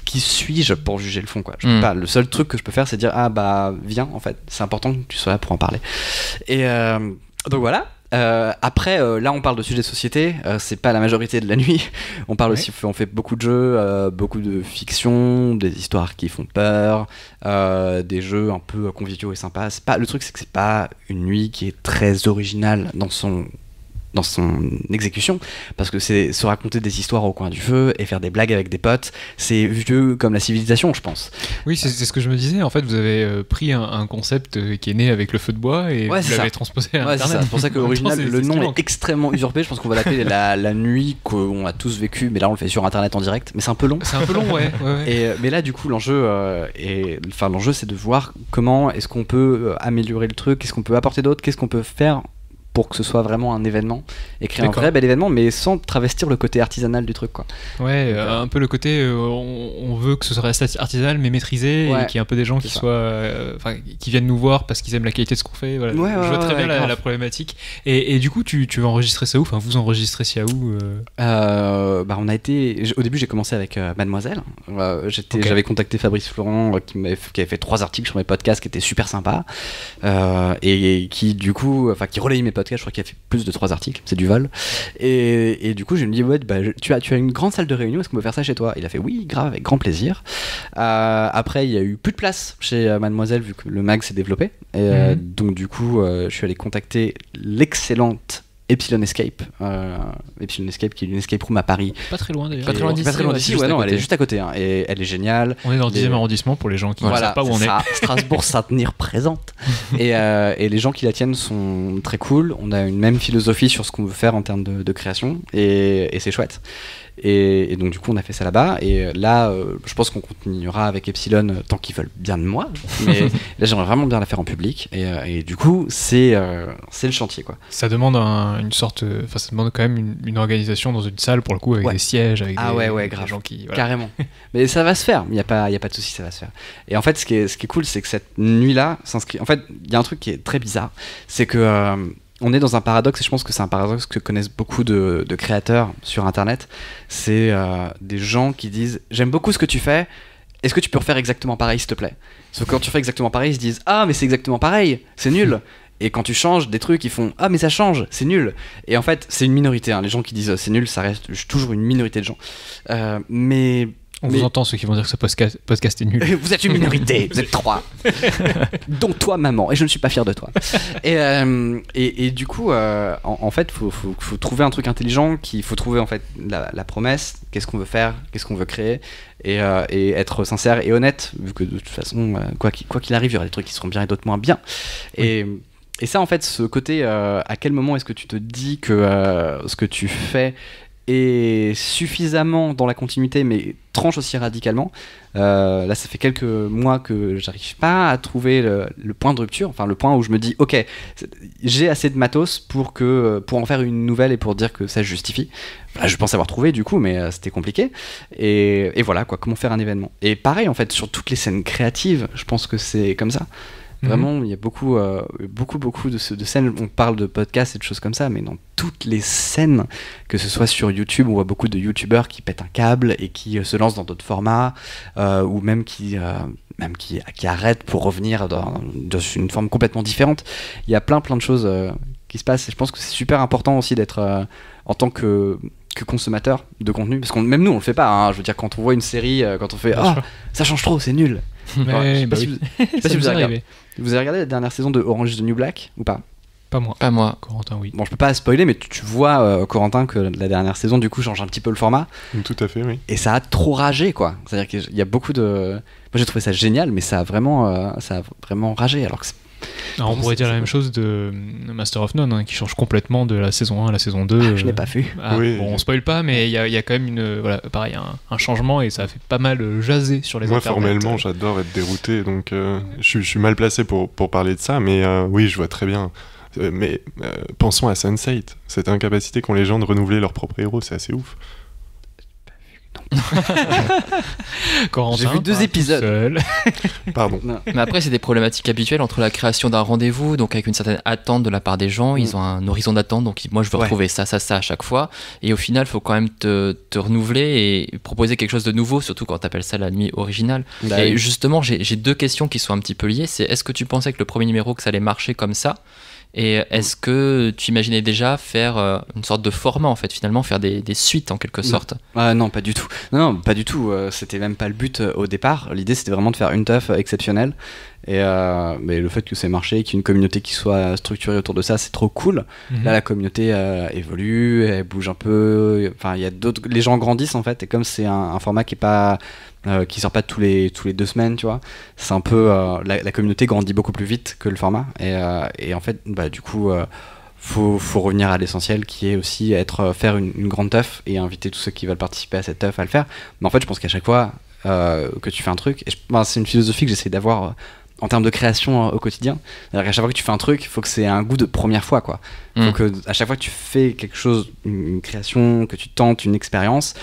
qui suis-je pour juger le fond quoi hmm. pas. Le seul truc que je peux faire, c'est dire, ah bah viens, en fait, c'est important que tu sois là pour en parler. Et donc voilà. Euh, après, euh, là, on parle de sujets de société. Euh, c'est pas la majorité de la nuit. On parle aussi, on fait beaucoup de jeux, beaucoup de fiction, des histoires qui font peur, des jeux un peu conviviaux et sympas. Pas, le truc, c'est que c'est pas une nuit qui est très originale dans son dans son exécution, parce que c'est se raconter des histoires au coin du feu et faire des blagues avec des potes, c'est vieux comme la civilisation, je pense. Oui, c'est ce que je me disais. En fait, vous avez euh, pris un, concept euh, qui est né avec le feu de bois et vous l'avez transposé à Internet. C'est pour ça que l'original, le nom est, extrêmement usurpé. Je pense qu'on va l'appeler la, la, nuit qu'on a tous vécu, mais là on le fait sur Internet en direct. Mais c'est un peu long. C'est un peu long, ouais. et, euh, mais là, du coup, l'enjeu, enfin l'enjeu, c'est de voir comment est-ce qu'on peut améliorer le truc, qu'est-ce qu'on peut apporter d'autre, qu'est-ce qu'on peut faire pour que ce soit vraiment un événement et créer un vrai bel événement, mais sans travestir le côté artisanal du truc. Quoi. Ouais, euh, un peu le côté euh, on, veut que ce soit artisanal mais maîtrisé et qu'il y ait un peu des gens qui, soient, euh, qui viennent nous voir parce qu'ils aiment la qualité de ce qu'on fait. je vois très bien la, problématique. Et, du coup, tu, tu veux enregistrer ça où enfin, Vous enregistrez ça où bah, on a été, Au début, j'ai commencé avec Mademoiselle. J'avais contacté Fabrice Florent qui, qui avait fait trois articles sur mes podcasts qui étaient super sympas et, qui, du coup, qui relayait mes podcasts je crois qu'il a fait plus de trois articles, c'est du vol. et du coup, je lui dis ouais, bah, tu, as, une grande salle de réunion, est-ce qu'on peut faire ça chez toi Il a fait, oui, grave, avec grand plaisir. Euh, après, il y a eu plus de place chez euh, Mademoiselle, vu que le mag s'est développé. Euh, mhm. donc, du coup, je suis allé contacter l'excellente Epsilon Escape. Euh, Epsilon Escape, qui est une escape room à Paris. Pas très loin d'ailleurs. Pas très loin d'ici. Ouais, non, elle est juste à côté. Hein, et elle est géniale. On est dans le 10e arrondissement pour les gens qui ne savent pas où on est. Strasbourg, saint tenir présente. Euh, et, les gens qui la tiennent sont très cool. On a une même philosophie sur ce qu'on veut faire en termes de, création. et c'est chouette. Et, donc du coup, on a fait ça là-bas. Et euh, là, euh, je pense qu'on continuera avec Epsilon tant qu'ils veulent bien de moi. Mais là, j'aimerais vraiment bien la faire en public. Et, euh, du coup, c'est c'est le chantier quoi. Ça demande une sorte, ça demande quand même une, organisation dans une salle pour le coup avec des sièges, avec ah, ouais, ouais, grave. qui carrément. Mais ça va se faire. Il n'y a pas il a pas de souci, ça va se faire. Et en fait, ce qui est ce qui est cool, c'est que cette nuit-là, en fait, il y a un truc qui est très bizarre, c'est que on est dans un paradoxe, et je pense que c'est un paradoxe que connaissent beaucoup de, créateurs sur Internet. C'est euh, des gens qui disent J'aime beaucoup ce que tu fais, est-ce que tu peux refaire exactement pareil, s'il te plaît Sauf quand tu fais exactement pareil, ils se disent Ah, mais c'est exactement pareil, c'est nul Et quand tu changes des trucs, ils font Ah, mais ça change, c'est nul Et en fait, c'est une minorité. Hein. Les gens qui disent euh, C'est nul, ça reste toujours une minorité de gens. Euh, mais on vous entend ceux qui vont dire que ce podcast, est nul. vous êtes une minorité, vous êtes trois. Dont toi, maman. Et je ne suis pas fier de toi. et, euh, du coup, euh, en, fait, il faut, trouver un truc intelligent, il faut trouver en fait la, promesse, qu'est-ce qu'on veut faire, qu'est-ce qu'on veut créer, et, euh, être sincère et honnête, vu que de toute façon, quoi qu'il arrive, il y aura des trucs qui seront bien et d'autres moins bien. Et. ça, en fait, ce côté, à quel moment est-ce que tu te dis que ce que tu fais suffisamment dans la continuité, mais tranche aussi radicalement. Euh, là, ça fait quelques mois que j'arrive pas à trouver le, point de rupture, enfin le point où je me dis, ok, j'ai assez de matos pour que pour en faire une nouvelle et pour dire que ça justifie. je pense avoir trouvé du coup, mais euh, c'était compliqué. Et, et, voilà quoi, comment faire un événement. Et pareil en fait sur toutes les scènes créatives, je pense que c'est comme ça. Mhm. Vraiment, il y a beaucoup, euh, beaucoup, beaucoup de, de, scènes. On parle de podcasts et de choses comme ça, mais dans toutes les scènes, que ce soit sur YouTube, on voit beaucoup de YouTubeurs qui pètent un câble et qui euh, se lancent dans d'autres formats, euh, ou même qui, euh, même qui, qui, arrêtent pour revenir dans, une forme complètement différente. Il y a plein, plein de choses qui se passent. Et je pense que c'est super important aussi d'être en tant que que consommateur de contenu parce qu'on même nous on le fait pas hein. je veux dire quand on voit une série quand on fait ah, ça change trop c'est nul mais, bah je sais pas si vous, je vous avez regardé la dernière saison de Orange is the New Black ou pas Pas moi. Pas moi. Corentin, oui. Bon, je peux pas spoiler, mais tu, vois, euh, Corentin, que la dernière saison, du coup, change un petit peu le format. Mm, tout à fait, oui. Et ça a trop ragé, quoi. C'est-à-dire qu'il y a beaucoup de. Moi, j'ai trouvé ça génial, mais ça a vraiment, euh, ça a vraiment ragé, alors que c'est on pourrait dire la même chose de Master of None, hein, qui change complètement de la saison 1 à la saison 2. je ah, je l'ai pas vu. Ah, on ne on spoil pas, mais il y a, quand même une, voilà, pareil, un, changement et ça fait pas mal jaser sur les Moi, formellement, j'adore être dérouté, donc euh, je, suis mal placé pour, pour parler de ça, mais euh, oui, je vois très bien. Euh, mais pensons à Sunset, cette incapacité qu'ont les gens de renouveler leurs propres héros, c'est assez ouf. J'ai vu deux épisodes. Pardon. Mais après, c'est des problématiques habituelles entre la création d'un rendez-vous, donc avec une certaine attente de la part des gens. Ils mm. ont un horizon d'attente, donc moi, je veux retrouver ça, ça, ça à chaque fois. Et au final, il faut quand même te, renouveler et proposer quelque chose de nouveau, surtout quand tu appelles ça la nuit originale. Bah et justement, j'ai deux questions qui sont un petit peu liées. C'est est-ce que tu pensais que le premier numéro, que ça allait marcher comme ça et est-ce que tu imaginais déjà faire euh, une sorte de format, en fait, finalement, faire des, suites en quelque sorte non. Ah, non, pas du tout. Non, non pas du tout. Euh, c'était même pas le but euh, au départ. L'idée, c'était vraiment de faire une teuf exceptionnelle et euh, mais le fait que c'est marché, qu'il y ait une communauté qui soit structurée autour de ça, c'est trop cool. Mhm. Là, la communauté euh, évolue, elle bouge un peu. Enfin, il y a d'autres, les gens grandissent en fait. Et comme c'est un, format qui est pas, euh, qui sort pas tous les tous les deux semaines, tu vois, c'est un peu la, communauté grandit beaucoup plus vite que le format. Et, et en fait, bah du coup. Faut, faut, revenir à l'essentiel qui est aussi être faire une, grande teuf et inviter tous ceux qui veulent participer à cette teuf à le faire. Mais en fait, je pense qu'à chaque fois, que tu fais un truc. c'est une philosophie que j'essaie d'avoir en termes de création hein, au quotidien. -à, chaque fois que tu fais un truc, il faut que c'est un goût de première fois, quoi. Faut hmm. que à chaque fois que tu fais quelque chose, une création, que tu tentes une expérience,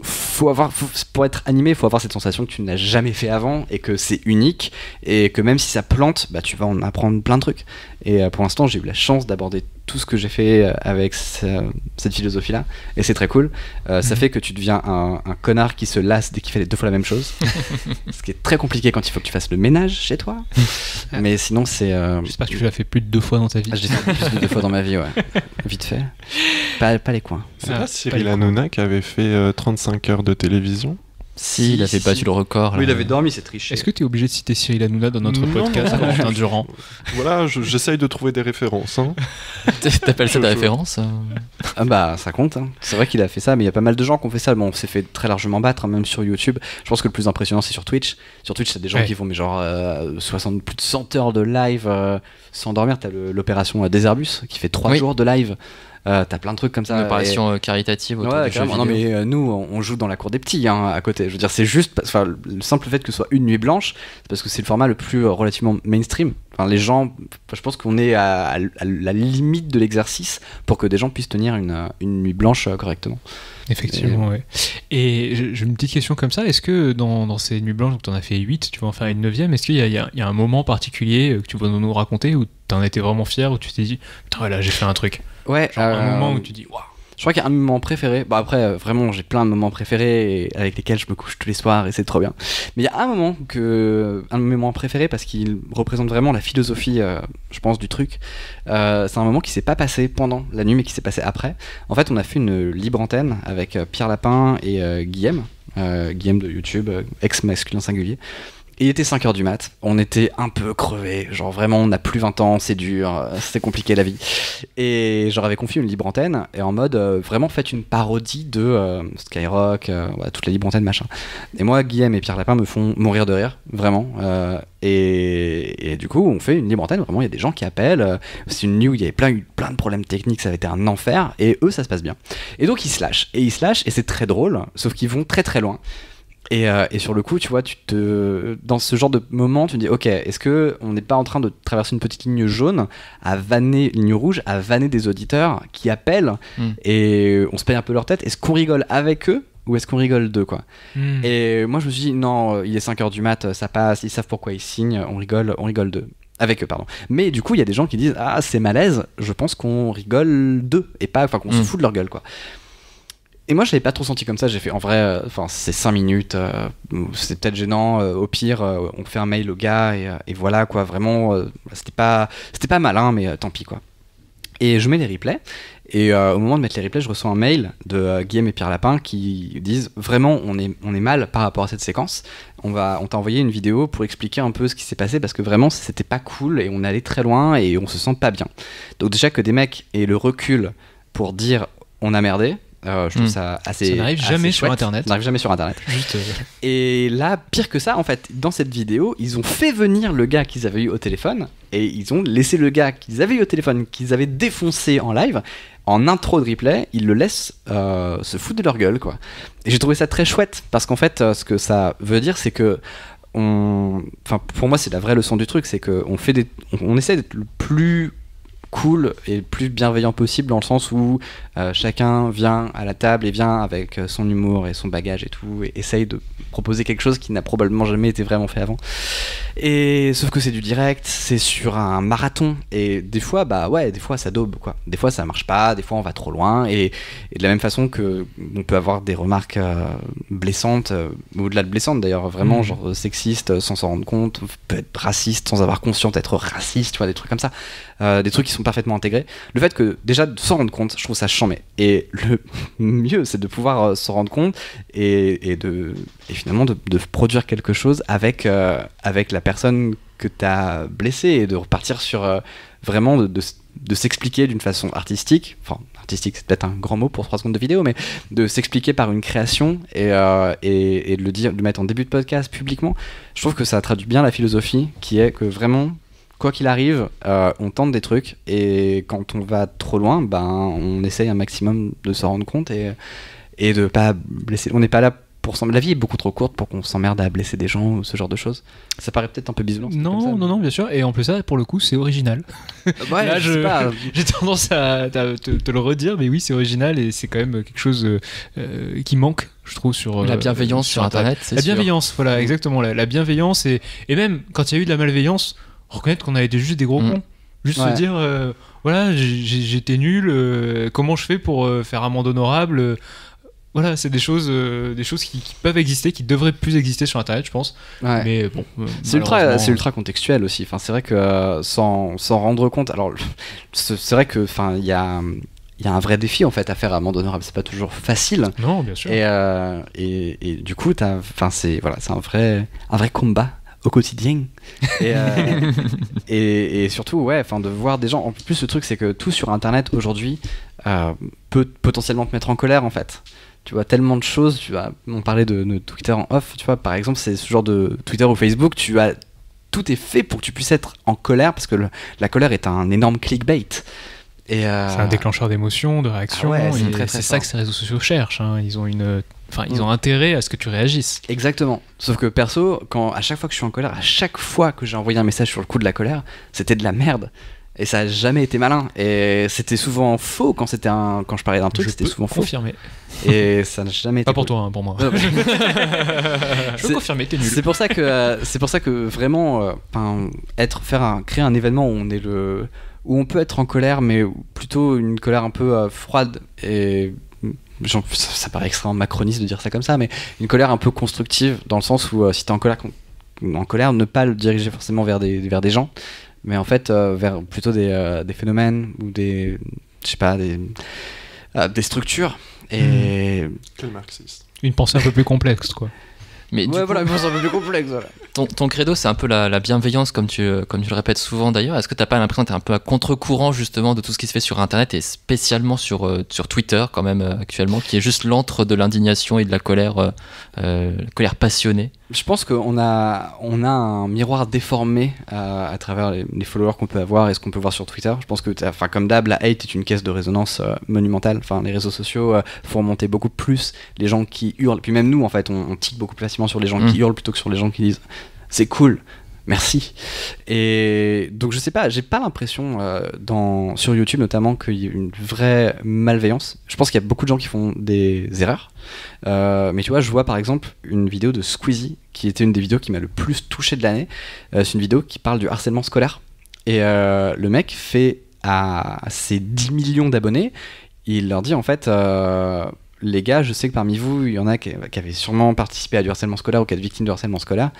faut avoir, pour être animé, il faut avoir cette sensation que tu n'as jamais fait avant et que c'est unique et que même si ça plante, bah, tu vas en apprendre plein de trucs. Et euh, pour l'instant, j'ai eu la chance d'aborder tout ce que j'ai fait euh, avec cette philosophie-là, et c'est très cool. Euh, ça mhm. fait que tu deviens un, connard qui se lasse dès qu'il fait deux fois la même chose, ce qui est très compliqué quand il faut que tu fasses le ménage chez toi. Mais sinon, c'est. Euh, J'espère que tu l'as fait plus de deux fois dans ta vie. Ah, j'ai fait plus de deux fois dans ma vie, ouais. Vite fait. Pas, les coins. C'est ah, pas Cyril Hanouna qui avait fait 35 heures de télévision si, il avait battu le record. Oui, il avait dormi, c'est triché. Est-ce que tu es obligé de citer Cyril Hanouna dans notre podcast non, non, Voilà, j'essaye de trouver des références. Hein. T'appelles ça des références euh ah Bah, ça compte. Hein. C'est vrai qu'il a fait ça, mais il y a pas mal de gens qui ont fait ça. Bon, on s'est fait très largement battre, hein, même sur YouTube. Je pense que le plus impressionnant, c'est sur Twitch. Sur Twitch, t'as des gens qui font mais genre 60, euh, plus de 100 heures de live euh, sans dormir. T'as l'opération des qui fait 3 jours de live euh, t'as plein de trucs comme ça. Une opération euh, caritative ouais, Non, mais euh, nous, on joue dans la cour des petits hein, à côté. Je veux dire, c'est juste. Enfin, le simple fait que ce soit une nuit blanche, c'est parce que c'est le format le plus relativement mainstream. Enfin, les gens. Je pense qu'on est à, la limite de l'exercice pour que des gens puissent tenir une, une nuit blanche correctement. Effectivement, et... Et j'ai une petite question comme ça. Est-ce que dans, dans, ces nuits blanches, tu en as fait 8, tu vas en faire une 9 Est-ce qu'il y, a un moment particulier que tu vas nous raconter où t'en étais vraiment fier, où tu t'es dit, putain, là, j'ai fait un truc Ouais. un euh, moment où tu dis waouh. Je crois qu'il y a un moment préféré. bon bah, après, euh, vraiment, j'ai plein de moments préférés avec lesquels je me couche tous les soirs et c'est trop bien. Mais il y a un moment que un de mes parce qu'il représente vraiment la philosophie, euh, je pense, du truc. c'est un moment qui s'est pas passé pendant la nuit, mais qui s'est passé après. En fait, on a fait une libre antenne avec Pierre Lapin et Guillaume, Guillaume de YouTube, ex masculin singulier il était 5h du mat, on était un peu crevé, genre vraiment on n'a plus 20 ans, c'est dur, c'est compliqué la vie. Et j'en avais confié une libre antenne, et en mode euh, vraiment faites une parodie de euh, Skyrock, euh, toute la libre antenne, machin. Et moi, Guillaume et Pierre Lapin me font mourir de rire, vraiment. Et, du coup, on fait une libre antenne, vraiment il y a des gens qui appellent, c'est une nuit où il y avait plein, plein de problèmes techniques, ça avait été un enfer, et eux ça se passe bien. Et donc ils se lâchent, et ils se et c'est très drôle, sauf qu'ils vont très très loin. Euh, et, sur le coup, tu vois, tu te, dans ce genre de moment, tu te dis, ok, est-ce que on n'est pas en train de traverser une petite ligne jaune, à vanner ligne rouge, à vanner des auditeurs qui appellent hmm. et on se paye un peu leur tête. Est-ce qu'on rigole avec eux ou est-ce qu'on rigole d'eux quoi hmm. Et moi, je me suis dit, non, il est 5 heures du mat, ça passe, ils savent pourquoi ils signent, on rigole, on rigole d'eux avec eux pardon mais du coup il y a des gens qui disent ah c'est malaise je pense qu'on rigole d'eux et pas enfin qu'on se hmm. fout de leur gueule quoi et moi, je l'avais pas trop senti comme ça. J'ai fait en vrai, euh, enfin, c'est 5 minutes, euh, c'est peut-être gênant. Euh, au pire, on fait un mail au gars et, voilà quoi. Vraiment, bah, c'était pas, c'était pas malin, mais tant pis quoi. Et je mets les replays. Et au moment de mettre les replays, je reçois un mail de Guillaume et Pierre Lapin qui disent vraiment, on est, on est mal par rapport à cette séquence. On va, on t'a envoyé une vidéo pour expliquer un peu ce qui s'est passé parce que vraiment, c'était pas cool et on allait très loin et on se sent pas bien. Donc déjà que des mecs aient le recul pour dire on a merdé, ah, je trouve hmm. ça assez. Ça n'arrive jamais sur Internet. jamais sur Internet. Euh, et là, pire que ça, en fait, dans cette vidéo, ils ont fait venir le gars qu'ils avaient eu au téléphone et ils ont laissé le gars qu'ils avaient eu au téléphone, qu'ils avaient défoncé en live, en intro de replay, ils le laissent euh, se foutre de leur gueule, quoi. Et j'ai trouvé ça très chouette parce qu'en fait, euh, ce que ça veut dire, c'est que on... enfin, pour moi, c'est la vraie leçon du truc, c'est qu'on fait des... on essaie d'être le plus cool et le plus bienveillant possible dans le sens où euh, chacun vient à la table et vient avec euh, son humour et son bagage et tout et essaye de proposer quelque chose qui n'a probablement jamais été vraiment fait avant. Et sauf que c'est du direct, c'est sur un marathon et des fois bah ouais, des fois ça daube quoi. Des fois ça marche pas, des fois on va trop loin et, de la même façon que on peut avoir des remarques euh, blessantes au-delà de blessantes d'ailleurs vraiment mm. genre sexistes sans s'en rendre compte, peut être raciste sans avoir conscience d'être raciste, tu vois des trucs comme ça. Euh, des trucs qui sont parfaitement intégrés. Le fait que déjà de s'en rendre compte, je trouve ça chambé. Et le mieux, c'est de pouvoir euh, s'en rendre compte et, de, et finalement de, produire quelque chose avec, euh, avec la personne que tu as blessée et de repartir sur vraiment de, de, s'expliquer d'une façon artistique, enfin artistique c'est peut-être un grand mot pour 3 secondes de vidéo, mais de s'expliquer par une création et, et, et, le dire, de le mettre en début de podcast publiquement, je trouve que ça traduit bien la philosophie qui est que vraiment quoi qu'il arrive, euh, on tente des trucs et quand on va trop loin, ben, on essaye un maximum de s'en rendre compte et, et de pas blesser. On n'est pas là pour s'emmerder. La vie est beaucoup trop courte pour qu'on s'emmerde à blesser des gens ou ce genre de choses. Ça paraît peut-être un peu bizarre. Non, non, non, bien sûr. Et en plus, ça, pour le coup, c'est original. ouais, là, pas. j'ai tendance à, te, le redire, mais oui, c'est original et c'est quand même quelque chose euh, euh, qui manque je trouve sur la bienveillance sur, internet, la bienveillance voilà exactement la, bienveillance et, même quand il y a eu de la malveillance reconnaître qu'on a été juste des gros mm. cons. Juste se dire, euh, voilà, j'étais nul, euh, comment je fais pour euh, faire amende honorable Voilà, c'est des choses, des choses qui, peuvent exister, qui devraient plus exister sur Internet, je pense. Mais bon. c'est ultra, ultra contextuel aussi. Enfin, c'est vrai que sans, rendre compte. Alors, c'est vrai que, enfin, il y a il y un vrai défi en fait à faire amende honorable. C'est pas toujours facile. Non, bien sûr. Et, et, du coup, enfin, c'est voilà, c'est un vrai, un vrai combat au quotidien. Euh, et, surtout, ouais, de voir des gens. En plus, le truc, c'est que tout sur Internet aujourd'hui euh, peut potentiellement te mettre en colère, en fait. Tu vois tellement de choses. Tu vas on parlait de, Twitter en off. Tu vois, par exemple, c'est ce genre de Twitter ou Facebook. Tu as tout est fait pour que tu puisses être en colère parce que la colère est un énorme clickbait. C'est un euh, déclencheur d'émotions, de réactions. Ah c'est ça que ces réseaux sociaux cherchent. Hein. Ils ont une, enfin, ils mm. ont intérêt à ce que tu réagisses. Exactement. Sauf que perso, quand à chaque fois que je suis en colère, à chaque fois que j'ai envoyé un message sur le coup de la colère, c'était de la merde. Et ça n'a jamais été malin. Et c'était souvent faux quand c'était un, quand je parlais d'un truc, c'était souvent faux. Confirmé. Et ça n'a jamais été. Pas pour toi, hein, pour moi. je peux confirmer, t'es nul. C'est pour ça que, euh, c'est pour ça que vraiment, euh, être, faire créer un événement où on est le où on peut être en colère, mais plutôt une colère un peu euh, froide et ça, paraît extrêmement macroniste de dire ça comme ça, mais une colère un peu constructive dans le sens où euh, si t'es en colère, en colère, ne pas le diriger forcément vers des vers des gens, mais en fait euh, vers plutôt des, phénomènes ou des pas des structures et marxiste. Une pensée un peu plus complexe quoi. Mais du un peu plus complexe. Ton, credo, c'est un peu la, bienveillance, comme tu, comme tu le répètes souvent d'ailleurs. Est-ce que t'as pas l'impression que es un peu à contre-courant justement de tout ce qui se fait sur Internet et spécialement sur, euh, sur Twitter quand même euh, actuellement, qui est juste l'antre de l'indignation et de la colère, euh, colère passionnée Je pense qu'on a, on a un miroir déformé à, travers les, followers qu'on peut avoir et ce qu'on peut voir sur Twitter. Je pense que, enfin, comme d'hab, la hate est une caisse de résonance monumentale. Enfin, les réseaux sociaux font monter beaucoup plus les gens qui hurlent. Puis même nous, en fait, on, on tique beaucoup plus sur les gens mm. qui hurlent plutôt que sur les gens qui disent c'est cool, merci. Et donc je sais pas, j'ai pas l'impression euh, dans sur YouTube notamment qu'il y a une vraie malveillance. Je pense qu'il y a beaucoup de gens qui font des erreurs, euh, mais tu vois, je vois par exemple une vidéo de Squeezie qui était une des vidéos qui m'a le plus touché de l'année. Euh, c'est une vidéo qui parle du harcèlement scolaire et le mec fait à ses 10 millions d'abonnés, il leur dit en fait les gars, je sais que parmi vous, il y en a qui, avaient sûrement participé à du harcèlement scolaire ou qui étaient victimes de harcèlement scolaire.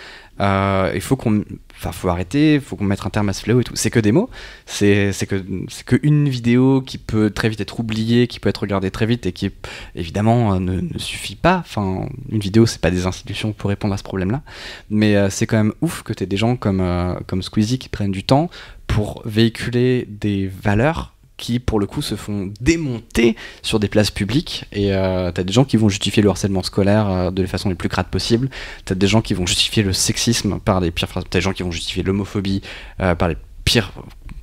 Euh, il faut qu'on, enfin, faut arrêter, il faut qu'on mette un terme à ce fléau et tout. C'est que des mots, c'est, c'est que c'est que une vidéo qui peut très vite être oubliée, qui peut être regardée très vite et qui évidemment euh, ne, suffit pas. Enfin, une vidéo, c'est pas des institutions pour répondre à ce problème-là. Mais euh, c'est quand même ouf que tu des gens comme comme Squeezie qui prennent du temps pour véhiculer des valeurs qui pour le coup se font démonter sur des places publiques et euh, t'as des gens qui vont justifier le harcèlement scolaire euh, de la façon les plus crades possibles t'as des gens qui vont justifier le sexisme par les pires phrases t'as des gens qui vont justifier l'homophobie euh, par les pires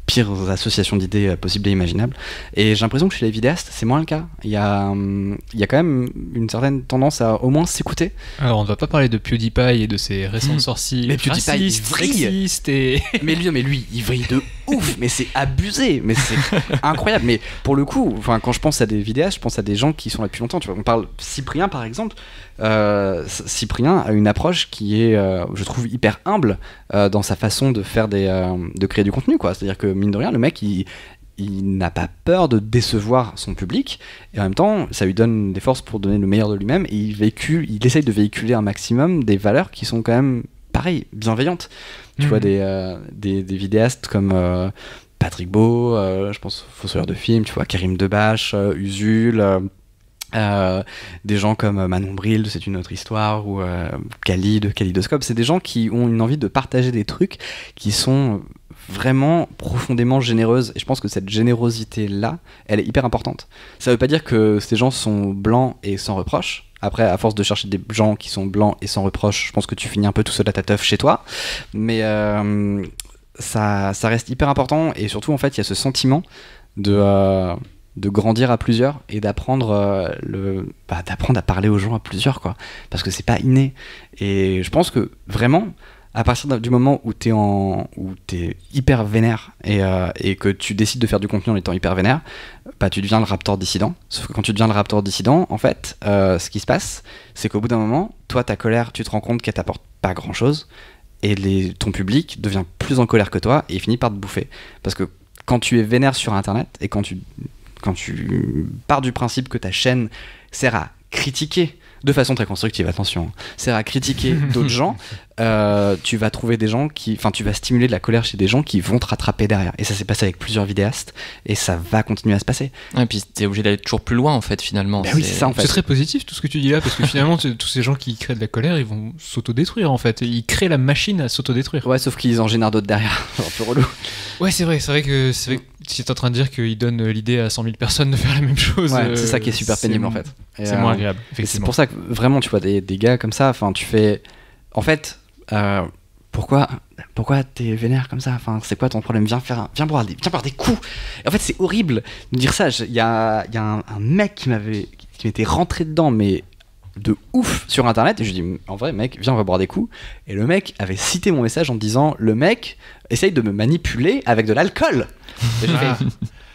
pires associations d'idées euh, possibles et imaginables. Et j'ai l'impression que chez les vidéastes, c'est moins le cas. Il y, a, hum, il y a quand même une certaine tendance à au moins s'écouter. Alors, on ne va pas parler de PewDiePie et de ses mmh. récentes sorciers Mais PewDiePie, il vrille. Mais lui, mais lui, il vrille de ouf, mais c'est abusé, mais c'est incroyable. Mais pour le coup, enfin, quand je pense à des vidéastes, je pense à des gens qui sont là depuis longtemps. Tu vois, on parle Cyprien, par exemple. Euh, Cyprien a une approche qui est, euh, je trouve, hyper humble euh, dans sa façon de faire des, de créer du contenu, quoi. C'est-à-dire que mine de rien, le mec, il, n'a pas peur de décevoir son public et en même temps ça lui donne des forces pour donner le meilleur de lui-même et il véhicule, il essaye de véhiculer un maximum des valeurs qui sont quand même pareilles, bienveillantes tu mhm. vois des, vidéastes comme Patrick Beau je pense fossoyeur de films tu vois Karim Debache Usul euh, des gens comme euh, Manon Bril C'est une autre histoire ou euh, Kali de Kalidoscope, c'est des gens qui ont une envie de partager des trucs qui sont vraiment profondément généreuses. Et je pense que cette générosité-là, elle est hyper importante. Ça veut pas dire que ces gens sont blancs et sans reproche. Après, à force de chercher des gens qui sont blancs et sans reproche, je pense que tu finis un peu tout seul à ta teuf chez toi. Mais euh, ça, ça, reste hyper important. Et surtout, en fait, il y a ce sentiment de de grandir à plusieurs et d'apprendre euh, le bah, d'apprendre à parler aux gens à plusieurs quoi parce que c'est pas inné et je pense que vraiment à partir du moment où t'es en où es hyper vénère et, euh, et, que tu décides de faire du contenu en étant hyper vénère bah tu deviens le raptor dissident sauf que quand tu deviens le raptor dissident en fait euh, ce qui se passe c'est qu'au bout d'un moment toi ta colère tu te rends compte qu'elle t'apporte pas grand chose et les, ton public devient plus en colère que toi et il finit par te bouffer parce que quand tu es vénère sur internet et quand tu quand tu pars du principe que ta chaîne sert à critiquer de façon très constructive, attention, hein, sert à critiquer d'autres gens, euh, tu vas trouver des gens qui, enfin, tu vas stimuler de la colère chez des gens qui vont te rattraper derrière. Et ça s'est passé avec plusieurs vidéastes, et ça va continuer à se passer. Ouais, et puis t'es obligé d'aller toujours plus loin en fait finalement. Bah c'est... très positif tout ce que tu dis là, parce que finalement tous ces gens qui créent de la colère, ils vont s'autodétruire en fait. Ils créent la machine à s'autodétruire. Ouais, sauf qu'ils en génèrent d'autres derrière. un peu relou. Ouais, c'est vrai, c'est vrai que c'est si en train de dire qu'ils donnent l'idée à 100 000 personnes de faire la même chose. Euh, c'est ça qui est super pénible en fait. c'est moins euh, agréable. C'est pour ça que vraiment, tu vois, des, des gars comme ça, enfin, tu fais. En fait, euh, pourquoi pourquoi t'es vénère comme ça Enfin, c'est quoi ton problème Viens faire, viens boire des, viens boire des coups. en fait, c'est horrible de dire ça. Il y a, y a un, mec qui m'avait, qui m'était rentré dedans, mais de ouf sur internet. Et je lui dis, en vrai, mec, viens, on va boire des coups. Et le mec avait cité mon message en disant, le mec essaye de me manipuler avec de l'alcool. j'ai fait, ah.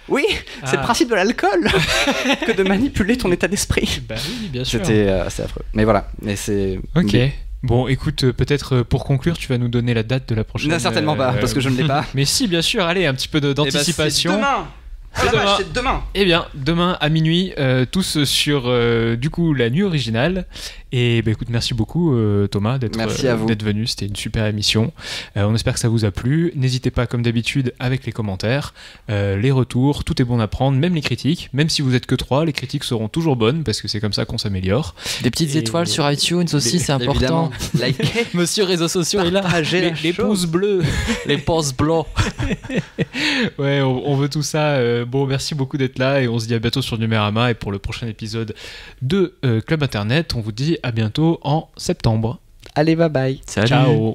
oui, c'est le ah. principe de l'alcool que de manipuler ton état d'esprit. Bah oui, bien sûr. C'était assez euh, affreux. Mais voilà. Mais c'est. Ok. Bon, écoute, euh, peut-être euh, pour conclure, tu vas nous donner la date de la prochaine. Non, certainement pas, euh, parce que je ne l'ai pas. Mais si, bien sûr, allez, un petit peu eh ben, d'anticipation. Eh demain ah, demain. Eh bien, demain à minuit, tous sur du coup la nuit originale. Et bah, écoute, merci beaucoup euh, Thomas d'être euh, d'être venu. C'était une super émission. Euh, on espère que ça vous a plu. N'hésitez pas, comme d'habitude, avec les commentaires, les retours. Tout est bon à prendre, même les critiques. Même si vous êtes que trois, les critiques seront toujours bonnes parce que c'est comme ça qu'on s'améliore. Des petites étoiles sur iTunes aussi, c'est important. Likez. Monsieur réseaux sociaux est là. Les, pouces bleus, les pouces blancs. ouais, on, veut tout ça. bon, merci beaucoup d'être là et on se dit à bientôt sur Numérama et pour le prochain épisode de Club Internet. On vous dit à bientôt en septembre. Allez, bye bye. Ciao.